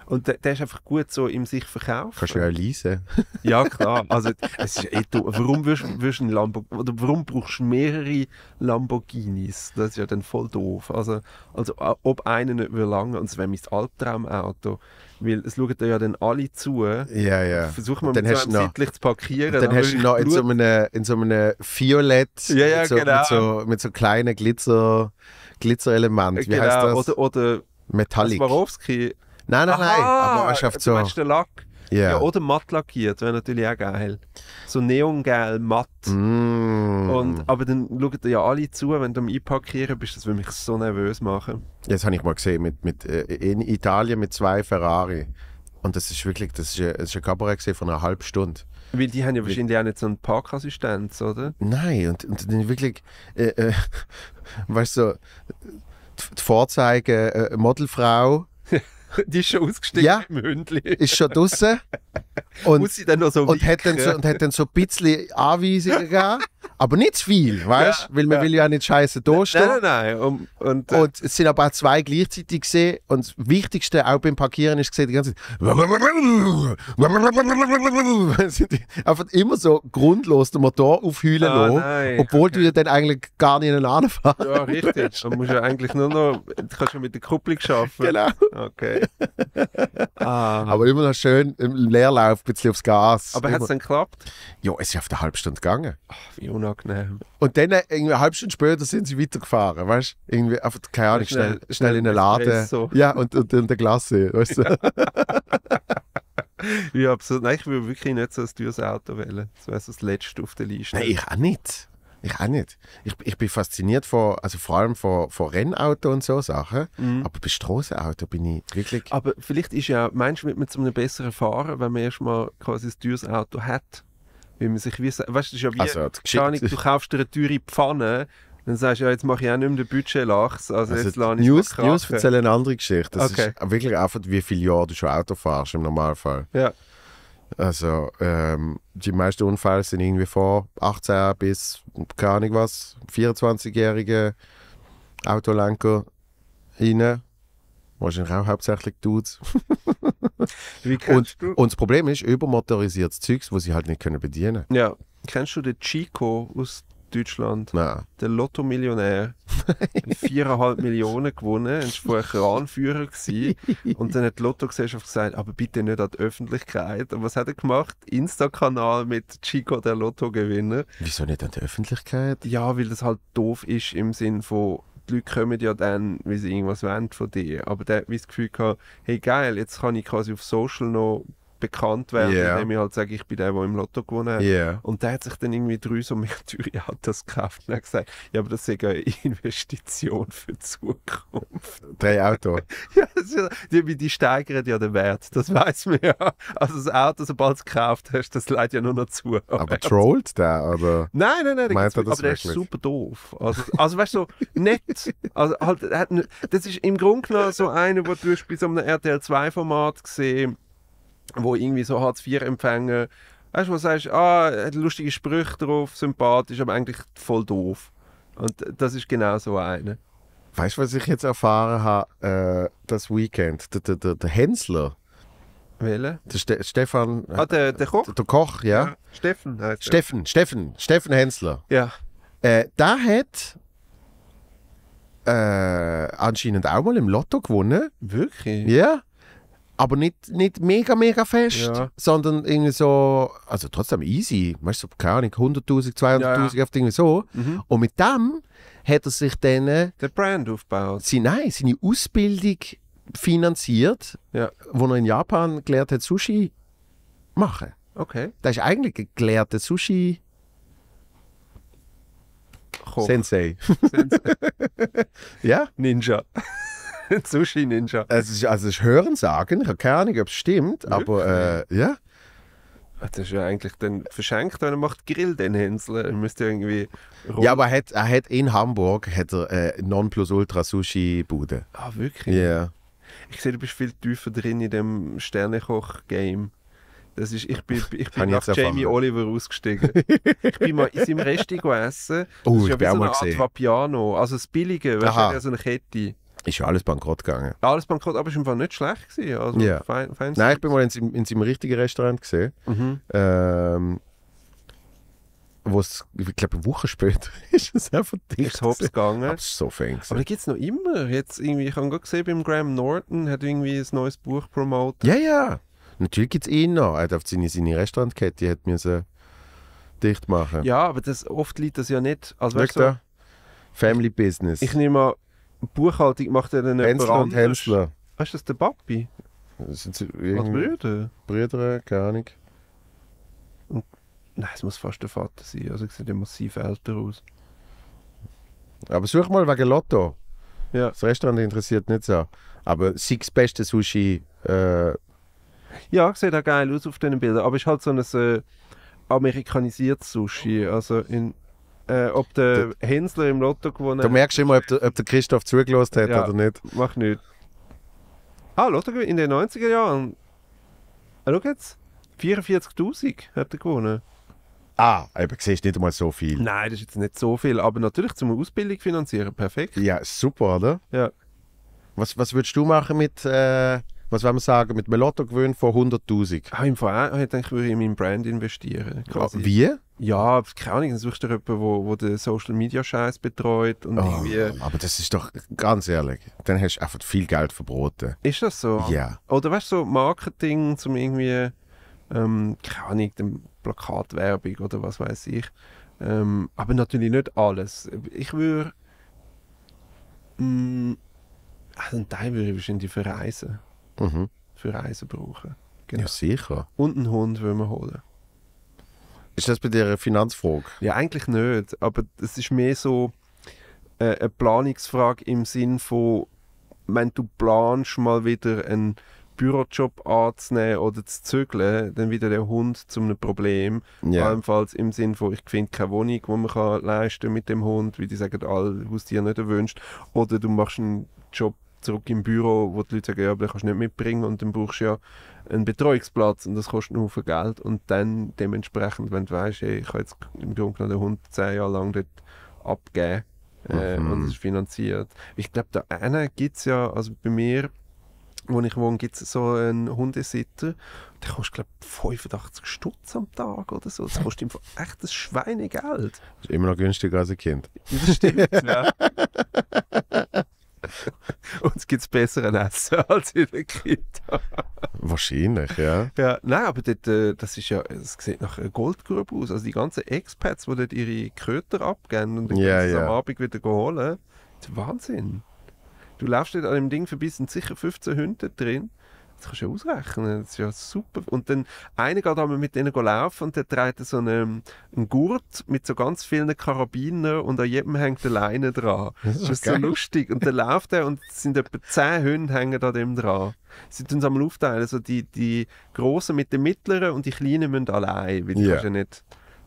Und der, der, ist einfach gut so im sich verkaufen. Kannst du ja leisen. <laughs> ja, klar. Also, es ist, eh, du, warum, wirst, wirst ein Lambo, oder warum brauchst du mehrere Lamborghinis? Das ist ja dann voll doof. Also, also ob einer nicht lange und es wäre mein Albtraumauto. Weil es schauen dir ja dann alle zu. Ja, ja. Versuchen wir dann mit so einem zeitlich zu parkieren. dann, dann hast du noch in so, einem, in so einem Violett ja, ja, mit, so, genau. mit, so, mit so kleinen Glitzer, Glitzerelement. Wie genau, heißt das? Oder, oder Metallic. Swarovski Nein, nein, nein, aber er schafft so. Du meinst den Lack? Yeah. Ja, oder matt lackiert, wäre natürlich auch geil. So neongelb, matt. Mm. Und, aber dann schauen ja alle zu, wenn du am Einparkieren bist, das würde mich so nervös machen. Jetzt habe ich mal gesehen, mit, mit, äh, in Italien mit zwei Ferrari. Und das ist wirklich, das ist ein, ein Kabarett von einer halben Stunde. Weil die haben ja wahrscheinlich auch nicht so eine Parkassistenz, oder? Nein, und, und dann wirklich, äh, äh, <laughs> weißt du, so, die Vorzeige äh, Modelfrau <laughs> <laughs> die ist schon ausgestiegen ja, im Hündli. Ist schon draußen. <laughs> Und, Muss sie dann noch so und, hat dann so, und hat dann so ein bisschen Anweisungen gegeben. Aber nicht zu viel, weißt du? Ja, weil man ja. will ja nicht scheiße durchstehen. Nein, nein, nein. Und, und, äh und, es sind aber auch zwei gleichzeitig gesehen. Und das Wichtigste auch beim Parkieren ist gesehen, die ganze Zeit. <laughs> einfach immer so grundlos den Motor aufheulen ah, lassen, nein, obwohl okay. du ja dann eigentlich gar nicht in den anfahren Ja, richtig. Du musst ja eigentlich nur noch, du kannst ja mit der Kupplung arbeiten. Genau. Okay. <laughs> Ah. Aber immer noch schön im Leerlauf, ein bisschen aufs Gas. Aber hat es dann geklappt? Ja, es ist auf eine halbe Stunde gegangen. Ach, wie unangenehm. Und dann, äh, irgendwie eine halbe Stunde später, sind sie weitergefahren, weißt du? Irgendwie, einfach, keine Ahnung, schnell, schnell in den Laden. Ja, und, und, und der Klasse, weißt du? <laughs> ja, absolut. Nein, ich würde wirklich nicht so ein teures Auto wählen. Das wäre so das Letzte auf der Liste. Nein, ich auch nicht. Ich auch nicht. Ich, ich bin fasziniert von, also vor allem von, von Rennauto und so Sachen. Mhm. Aber bei Straßenauto bin ich wirklich. Aber vielleicht ist ja, meinst du, wird man zu einem besseren Fahrer, wenn man erstmal quasi ein teures Auto hat? wie man sich wie, weißt du, ist ja wie, also, Ahnung, du kaufst dir eine teure Pfanne, dann sagst du, ja, jetzt mache ich auch nicht mehr den Budgetlachs. Also, also jetzt lasse ich News, News erzählen eine andere Geschichte. Das okay. ist wirklich einfach, wie viele Jahre du schon Auto fährst im Normalfall. Ja. Also, ähm, die meisten Unfälle sind irgendwie vor 18 bis, keine Ahnung was, 24-jährige Autolenker rein. Wahrscheinlich auch hauptsächlich Dudes. <laughs> <laughs> und, du? und das Problem ist, übermotorisiertes Zeugs, wo sie halt nicht können bedienen. Ja. Kennst du den Chico aus Deutschland. Nein. Der Lotto-Millionär. 4,5 <laughs> Millionen gewonnen. Er war vorher Kranführer. Gewesen. Und dann hat die Lotto-Gesellschaft gesagt, aber bitte nicht an die Öffentlichkeit. Und was hat er gemacht? Insta-Kanal mit Chico, der Lotto-Gewinner. Wieso nicht an die Öffentlichkeit? Ja, weil das halt doof ist im Sinn von die Leute kommen ja dann, weil sie irgendwas wollen von dir. Aber dann habe ich das Gefühl gehabt, hey geil, jetzt kann ich quasi auf Social noch bekannt werde, yeah. indem ich halt sage, ich bin der, der im Lotto gewonnen hat. Yeah. Und der hat sich dann irgendwie drei so teure <laughs> Autos gekauft und hat gesagt, ja, aber das ist eine <laughs> Investition für die Zukunft. Drei Autos? <laughs> ja, die, die steigern ja den Wert, das weiß man ja. Also das Auto, sobald du es gekauft hast, das leidet ja nur noch zu. Aber trollt der? Oder nein, nein, nein, meint er das aber der ist super doof. Also, also weißt du, so nett. Also, halt, das ist im Grunde genommen so einer, wo du bei so einem RTL 2-Format gesehen wo irgendwie so Hartz IV empfänger weißt du, wo du sagst, ah, hat lustige Sprüche drauf, sympathisch, aber eigentlich voll doof. Und das ist genau so eine. Weißt du, was ich jetzt erfahren habe, äh, das Weekend? Der, der, der, der Hensler. Welcher? Der Ste Stefan. Äh, ah, der, der Koch? Der, der Koch, ja. ja Steffen heißt Steffen, er. Steffen, Steffen Hensler. Ja. Äh, der hat äh, anscheinend auch mal im Lotto gewonnen. Wirklich? Ja aber nicht, nicht mega, mega fest, ja. sondern irgendwie so, also trotzdem easy, weißt du, keine Ahnung, 100.000, 200.000, ja, ja. irgendwie so. Mhm. Und mit dem hat er sich dann... Äh, Der Brand aufgebaut. Sie, nein, seine Ausbildung finanziert, ja. wo er in Japan gelernt hat, Sushi machen. Okay. Das ist eigentlich ein gelehrter Sushi... Koch. Sensei. Sensei. <laughs> ja? Ninja. <laughs> Sushi Ninja. Es ist, also ich hören sagen, ich habe keine Ahnung, ob es stimmt, Wirklich? aber äh, ja. Das ist ja eigentlich dann verschenkt, wenn er macht Grill, den Hänsel. Er müsste irgendwie. Rum. Ja, aber er hat, er hat in Hamburg hat er, äh, Nonplusultra-Sushi-Bude. Ah, wirklich? Ja. Yeah. Ich sehe, du bist viel tiefer drin in dem Sternekoch-Game. Das ist, ich bin, ich bin nach Jamie erfahren. Oliver ausgestiegen. ich bin mal in seinem Resti essen. Das oh, ist ja ich bin wie so eine Art Vapiano. Also das Billige, weißt du, so eine Kette. Ist ja alles bankrott gegangen. Alles bankrott, aber ist im Fall nicht schlecht gewesen. Also ja. fein, fein Nein, ich bin mal in, in, seinem richtigen Restaurant gesehen. Mhm. Ähm, wo es, ich glaube, eine Woche später <laughs> ist es einfach dicht. Ist hops gegangen. Hab's so fäng Aber die gibt es noch immer. Jetzt irgendwie, ich habe gerade gesehen, beim Graham Norton hat irgendwie ein neues Buch promotet. Ja, ja. Natürlich gibt es ihn noch. Er hat seine, seine Restaurantkette hat müssen dicht machen. Ja, aber das, oft liegt das ja nicht. Also, weißt du, so, Family Business. Ich nehme Buchhaltung macht er dann jemand Hensler und Hensler. Ah, ist das der Papi? Sind sie Brüder? Brüder, keine Ahnung. Und, nein, es muss fast der Vater sein. Also, sieht ja massiv älter aus. Aber such mal wegen Lotto. Ja. Das Restaurant interessiert nicht so. Aber sechs beste Sushi. Äh, ja, sieht auch geil aus auf diesen Bildern. Aber es ist halt so ein äh, amerikanisiertes Sushi. Also in äh, ob der du, Hensler im Lotto gewonnen hat. Du merkst immer, ob der, ob der Christoph zugelost hat ja, oder nicht. Mach nicht. Ah, Lotto in den 90er Jahren. Ah, schau jetzt. 44.000 hat er gewonnen. Ah, eben, siehst nicht einmal so viel. Nein, das ist jetzt nicht so viel, aber natürlich zum Ausbildung finanzieren, perfekt. Ja, super, oder? Ja. Was, was würdest du machen mit, äh, was wollen wir sagen, mit Melotto gewöhnt von 100.000. Ah, im Verein ah, ich würde in meinen Brand investieren. Ah, quasi. Ah, wie? Ja, keine Ahnung, dann suchst du jemanden, wo, wo den Social Media Scheiß betreut und oh, irgendwie. Aber das ist doch ganz ehrlich, dann hast du einfach viel Geld verboten. Ist das so? Ja. Yeah. Oder weißt du, so Marketing zum irgendwie, ähm, keine Ahnung, dem Plakatwerbung oder was weiß ich. Ähm, aber natürlich nicht alles. Ich würde. Mm, also einen Teil würde ich wahrscheinlich verreisen mhm. für Reisen brauchen. Genau. Ja, sicher. Und einen Hund wollen wir holen. Ist das bei dir eine Finanzfrage? Ja, eigentlich nicht. Aber es ist mehr so äh, eine Planungsfrage im Sinn von, wenn du planst, mal wieder einen Bürojob anzunehmen oder zu zügeln, dann wieder der Hund zu einem Problem. Yeah. Allenfalls im Sinn von, ich finde keine Wohnung, die man kann leisten mit dem Hund, wie die sagen, alle Haustiere nicht erwünscht. Oder du machst einen Job, zurück im Büro, wo die Leute sagen, ja, aber kannst du nicht mitbringen und dann brauchst du ja einen Betreuungsplatz und das kostet nur viel Geld und dann dementsprechend, wenn du weißt, ey, ich habe jetzt im Grunde genommen den Hund zehn Jahre lang dort abgeben äh, mhm. und es ist finanziert. Ich glaube, da einen gibt es ja, also bei mir, wo ich wohne, gibt es so einen Hundesitter. Der kostet, glaube ich, 85 Stutz am Tag oder so. Das kostet ihm echt ein Schweinegeld. Das ist immer noch günstiger als ein Kind. Das stimmt, ja. <laughs> <laughs> <laughs> Uns gibt es besseren Essen als in der Kita. Wahrscheinlich, ja. ja. Nein, aber dort, äh, das ist ja, es sieht nach einer Goldgrube aus. Also die ganzen Expats, die dort ihre Kröter abgeben und dann yeah, yeah. am Abend wieder holen. Das ist Wahnsinn. Du läufst dort an dem Ding vorbei, sind sicher 15 Hunde drin. Das kannst du ja ausrechnen, das ist ja super. Und dann, einer geht einmal mit denen laufen und der trägt so einen, ähm, einen Gurt mit so ganz vielen Karabinern und an jedem hängt eine Leine dran. Das ist, das ist so lustig. Und dann läuft er und es sind etwa zehn Hunde hängen an dem dran. Sie tun es einmal aufteilen, also die, die Großen mit den Mittleren und die Kleinen müssen allein, weil die yeah. kannst ja nicht...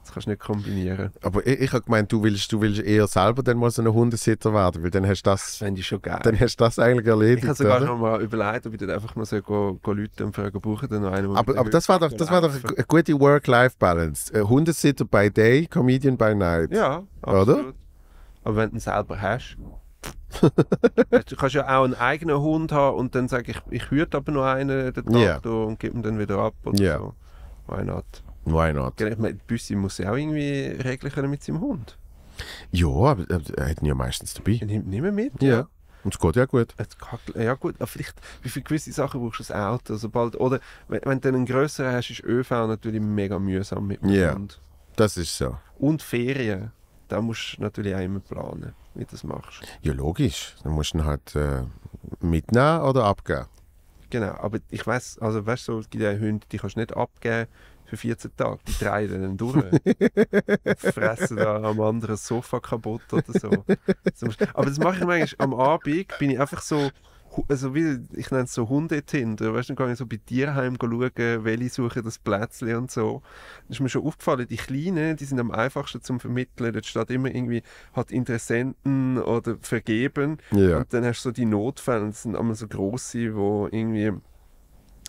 Das kannst du nicht kombinieren. Aber ich, ich habe gemeint, du willst, du willst eher selber dann mal so ein Hundesitter werden, weil dann hast du das, das schon geil. Dann hast du das eigentlich erledigt. Ich habe sogar oder? schon mal überlegt, ob ich dann einfach mal so go, go Leute und fragen, brauchen dann noch einen. Aber, aber das, war doch, das war doch eine gute Work-Life-Balance. Äh, Hundesitter by day, Comedian by night. Ja, absolut. Oder? Aber wenn du ihn selber hast. du kannst ja auch einen eigenen Hund haben und dann sage ich, ich hüte aber noch einen den Tag yeah. und gebe ihn dann wieder ab. Oder yeah. so. Why not? Why not? Ich meine, Büssi muss ja auch irgendwie regeln können mit seinem Hund. Ja, aber äh, er hat ihn ja meistens dabei. Er nimmt nicht mehr mit. Ja. ja. Und es geht ja gut. Ja gut, aber vielleicht für gewisse Sachen brauchst du ein Auto. Sobald, also oder wenn, wenn du einen größeren hast, ist ÖV natürlich mega mühsam mit dem yeah. Hund. das ist so. Und Ferien, da musst du natürlich auch immer planen, wie du das machst. Ja logisch, dann musst du ihn halt äh, mitnehmen oder abgeben. Genau, aber ich weiß, also weißt du, so, es gibt ja Hunde, die kannst du nicht abgeben, für 14 Tage. Die drei dann durch. Und <laughs> fressen da am anderen Sofa kaputt oder so. Aber das mache ich manchmal am Abend, bin ich einfach so, also wie, ich nenne es so Hundetinder, weißt du, dann gehe ich so bei Tierheim schauen, welche suchen das Plätzchen und so. Dann ist mir schon aufgefallen, die Kleinen, die sind am einfachsten zum Vermitteln, dort steht immer irgendwie, hat Interessenten oder vergeben. Yeah. Und dann hast du so die Notfälle, das sind immer so grosse, wo irgendwie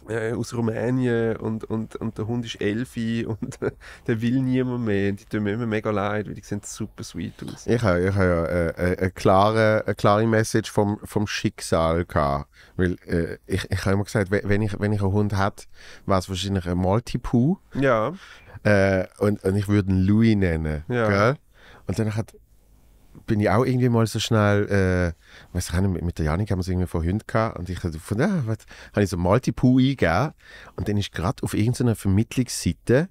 äh, aus Rumänien und, und, und der Hund ist elfi und <laughs> der will niemand mehr. Die tun mir immer mega leid, weil die sehen super sweet aus. Ich habe ich ha ja äh, äh, eine, klare, eine klare Message vom, vom Schicksal gehabt. Weil äh, ich, ich habe immer gesagt, wenn ich, wenn ich einen Hund hätte, wäre es wahrscheinlich ein Maltipoo. Ja. Äh, und, und ich würde ihn Louis nennen. Ja. Gell? Und dann hat bin ich auch irgendwie mal so schnell, äh, weiß ich nicht, mit der Janik haben wir es irgendwie vor Hunden gehabt und ich habe von, ah, was, habe ich so Maltipoo eingegeben und dann ist gerade auf irgendeiner Vermittlungsseite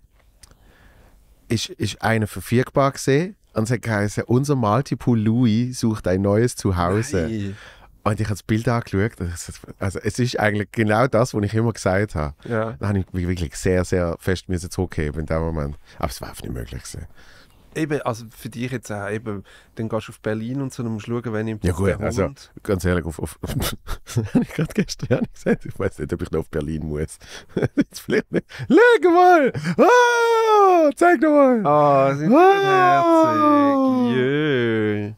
ist, ist einer verfügbar gesehen und es hat geheißen, unser Maltipoo Louis sucht ein neues Zuhause. Nein. Und ich habe das Bild angeschaut. Also es ist eigentlich genau das, was ich immer gesagt habe. Ja. Da habe ich mich wirklich sehr, sehr fest zurückheben in dem Moment. Aber es war nicht möglich. Gewesen eben, also für dich jetzt auch eben, dann gehst du auf Berlin und so, dann musst du schauen, wer nimmt Ja gut, also ganz ehrlich, auf, auf <laughs> habe ich gerade gestern nicht gesagt, ich weiß nicht, ob ich noch auf Berlin muss. <laughs> jetzt vielleicht nicht. Leg mal! Ah, zeig doch mal! Ah, oh, sind ah. herzig. Yeah.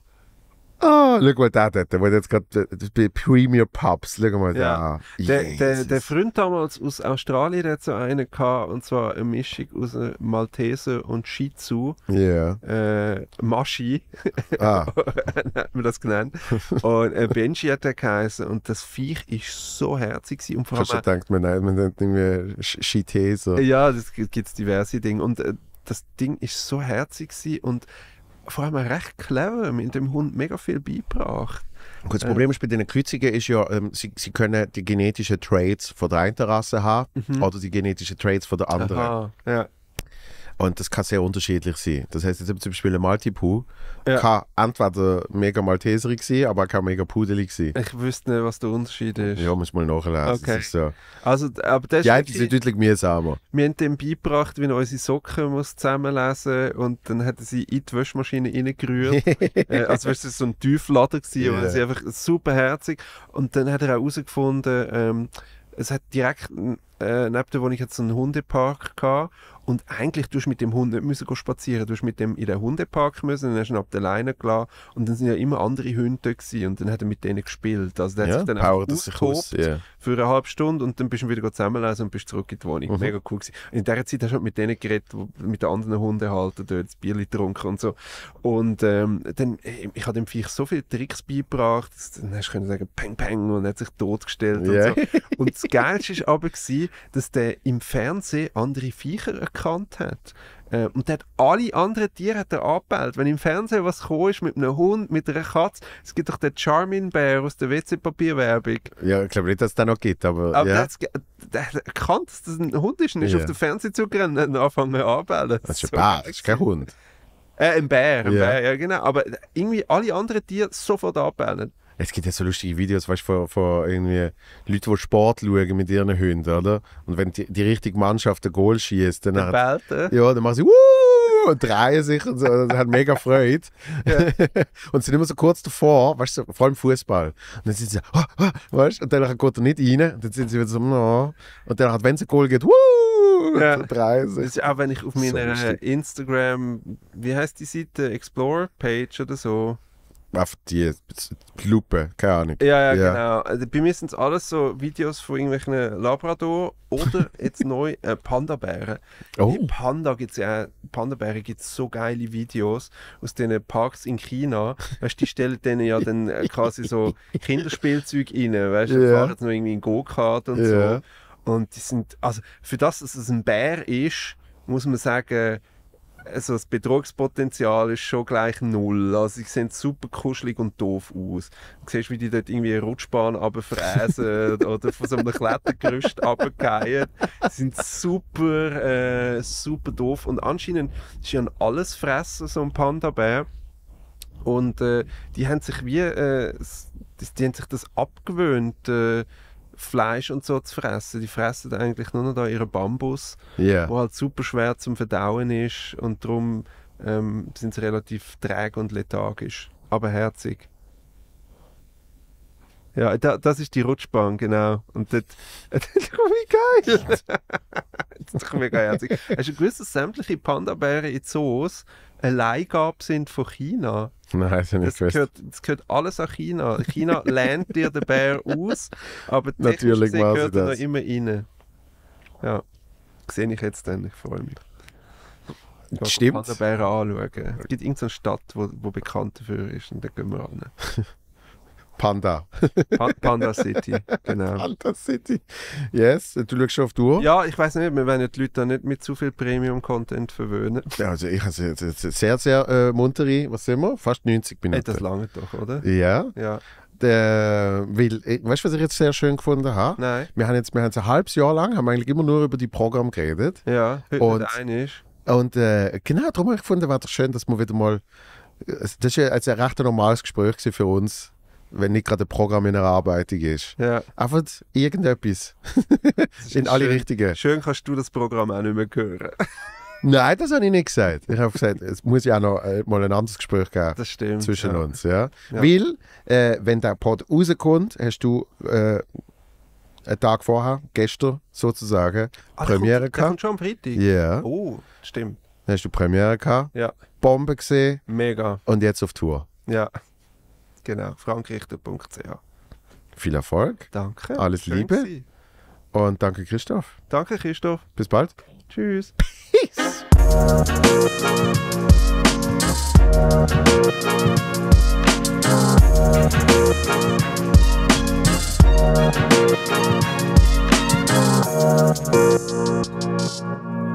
Oh, schau mal, der dort, der jetzt gerade Premier Pubs, schau mal, ja. Ah, der. Der, der, der Freund damals aus Australien der hat so einen gehabt, und zwar eine Mischung aus Maltese und Shih Tzu. Ja. Yeah. Äh, Maschi, ah. <laughs> hat man das genannt. Und äh, Benji hat der geheißen, und das Viech ist so herzig gewesen. Und vor allem. Hast du gedacht, man nennt, man nennt irgendwie Ja, das gibt es diverse Dinge. Und äh, das Ding ist so herzig gewesen und vor allem recht clever, mit dem Hund mega viel beibracht. Das äh, Problem ist bei den Kreuzungen ist ja, ähm, sie, sie können die genetischen Traits von der einen Rasse haben mhm. oder die genetischen Traits von der anderen. Aha, ja. Und das kann sehr unterschiedlich sein. Das heißt, jetzt zum Beispiel ein Maltipu ja. kann entweder mega malteserig sein, aber kann mega pudelig sein. Ich wüsste nicht, was der Unterschied ist. Ja, muss mal nachlesen. Okay. So. Also, aber das ja, die sind deutlich mühsamer. Wir haben dem beigebracht, wie er unsere Socken muss zusammenlesen und dann hat er sie in die Wäschmaschine reingerührt. <laughs> äh, also weißt du, so ein Tiefladen gewesen yeah. und sie einfach superherzig. Und dann hat er auch herausgefunden, ähm, es hat direkt äh, neben dem, Wohnung ich einen Hundepark gehabt. Und eigentlich tust du mit dem Hund nicht müssen spazieren, du mit dem in den Hundepark müssen, dann hast du ihn ab der Leine gelassen und dann sind ja immer andere Hunde da und dann hat er mit denen gespielt. Also der ja, hat sich dann auch austobt, für eine halbe Stunde und dann bist du wieder zusammenlesen und bist zurück in die Wohnung. Mhm. Mega cool gewesen. In dieser Zeit hast du halt mit denen geredet, die mit den anderen Hunden halten, dort das Bier getrunken und so. Und ähm, dann, äh, ich habe dem Viech so viele Tricks beigebracht, dann hast du können sagen, Peng Peng und er hat sich totgestellt yeah. und so. Und das Geilste war aber, gewesen, dass der im Fernsehen andere Viecher erkannt hat. Äh, und der hat alle anderen Tiere hat er angebildet. Wenn im Fernsehen was gekommen ist mit einem Hund, mit einer Katze, es gibt doch den Charmin-Bär aus der WC-Papierwerbung. Ja, ich glaube nicht, dass es den noch gibt, aber. aber ja. der erkannt, dass das ein Hund ist und ist ja. auf den Fernseher zugerannt und angefangen anzubellen. Das ist ein Bär, das ist kein Hund. Äh, ein Bär, ein ja. Bär, ja genau. Aber irgendwie alle anderen Tiere sofort anbellen. Es gibt ja so lustige Videos, weißt von, von irgendwie Leuten, die Sport schauen mit ihren Hunden, oder? Und wenn die, die richtige Mannschaft ein Goal schießt, dann. Dann hat, äh? Ja, dann machen sie Wuh! und drehen sich und so. Das hat mega Freude. <laughs> und sind immer so kurz davor, weißt du, vor allem Fußball. Und dann sind sie so, ah, ah", weißt du, und dann geht er nicht rein. Und dann sind sie wieder so, no. Und dann, wenn es ein Goal geht, Wuh! ja. so 30. auch wenn ich auf meiner so Instagram, wie heißt die Seite, Explore Page oder so, auf die Lupe, keine Ahnung. Ja, ja, ja. genau. Also bei mir sind es alles so Videos von irgendwelchen Labrador oder <laughs> jetzt neu äh, Panda-Bären. Oh. Die Panda es ja, Panda-Bären gibt es so geile Videos aus den Parks in China. Weißt du, die stellen denen ja dann äh, quasi so <laughs> Kinderspielzeug rein, weißt du, yeah. fahren jetzt noch irgendwie in Go-Kart und yeah. so. Und die sind, also für das, dass es ein Bär ist, muss man sagen, also das Betrugspotenzial ist schon gleich null. Also sie sehen super kuschelig und doof aus. Du siehst, wie die dort irgendwie eine Rutschbahn runterfräsen <laughs> oder von so einem Klettergerüst runtergehen. Sie sind super, äh, super doof. Und anscheinend ist ja alles fressen, so ein Panda-Bär. Und äh, die haben sich wie, äh, die, die haben sich das abgewöhnt, äh, Fleisch und so zu fressen. Die fressen eigentlich nur noch da ihren Bambus, yeah. wo halt super schwer zum Verdauen ist und darum ähm, sind sie relativ träge und lethargisch, aber herzig. Ja, da, das ist die Rutschbahn, genau. Und dort, <laughs> das ist wie geil. <laughs> das ist gar herzig. Hast du gewusst, dass sämtliche Panda-Bären in Zoos eine Leihgabe sind von China? <laughs> Nein, das das Gehört, das gehört alles an China. China <laughs> lernt dir den Bär aus, aber natürlich gehört er noch immer rein. Ja, sehe ich jetzt dann, ich freue mich. Ich Stimmt. Ich kann den Bär anschauen. Es gibt irgendeine Stadt, die wo, wo bekannt dafür ist und dann gehen wir ran. <laughs> Panda. Pa Panda City, genau. Panda City. Yes, du schaust schon auf die Uhr. Ja, ich weiß nicht, wir werden die Leute da nicht mit zu viel Premium-Content verwöhnen. Ja, also ich habe also, sehr, sehr äh, muntere, was sind wir? Fast 90 Minuten. Ey, das lange doch, oder? Ja. ja. Der, weil, äh, weißt du, was ich jetzt sehr schön gefunden habe? Nein. Wir haben jetzt wir haben jetzt ein halbes Jahr lang haben eigentlich immer nur über die Programme geredet. Ja, heute und, einig. Und äh, genau, darum habe ich gefunden, war doch schön, dass wir wieder mal. Äh, das ist ja ein recht normales Gespräch für uns wenn nicht gerade ein Programm in einer Arbeitung ist. Ja. Einfach irgendetwas. in alle schön, Richtungen. Schön kannst du das Programm auch nicht mehr hören. <laughs> Nein, das habe ich nicht gesagt. Ich habe gesagt, es muss ja auch noch äh, mal ein anderes Gespräch geben stimmt, zwischen ja. uns. Ja? ja. Weil, äh, wenn der Pod rauskommt, hast du äh, einen Tag vorher, gestern sozusagen, ah, Premiere kommt, gehabt. Der kommt schon am Freitag? Ja. Yeah. Oh, stimmt. Dann hast du Premiere gehabt, ja. Bombe gesehen. Mega. Und jetzt auf Tour. Ja. Genau, frankrichter.ch. Viel Erfolg. Danke. Alles Schön Liebe. Sie. Und danke, Christoph. Danke, Christoph. Bis bald. Tschüss. Peace. Thank you.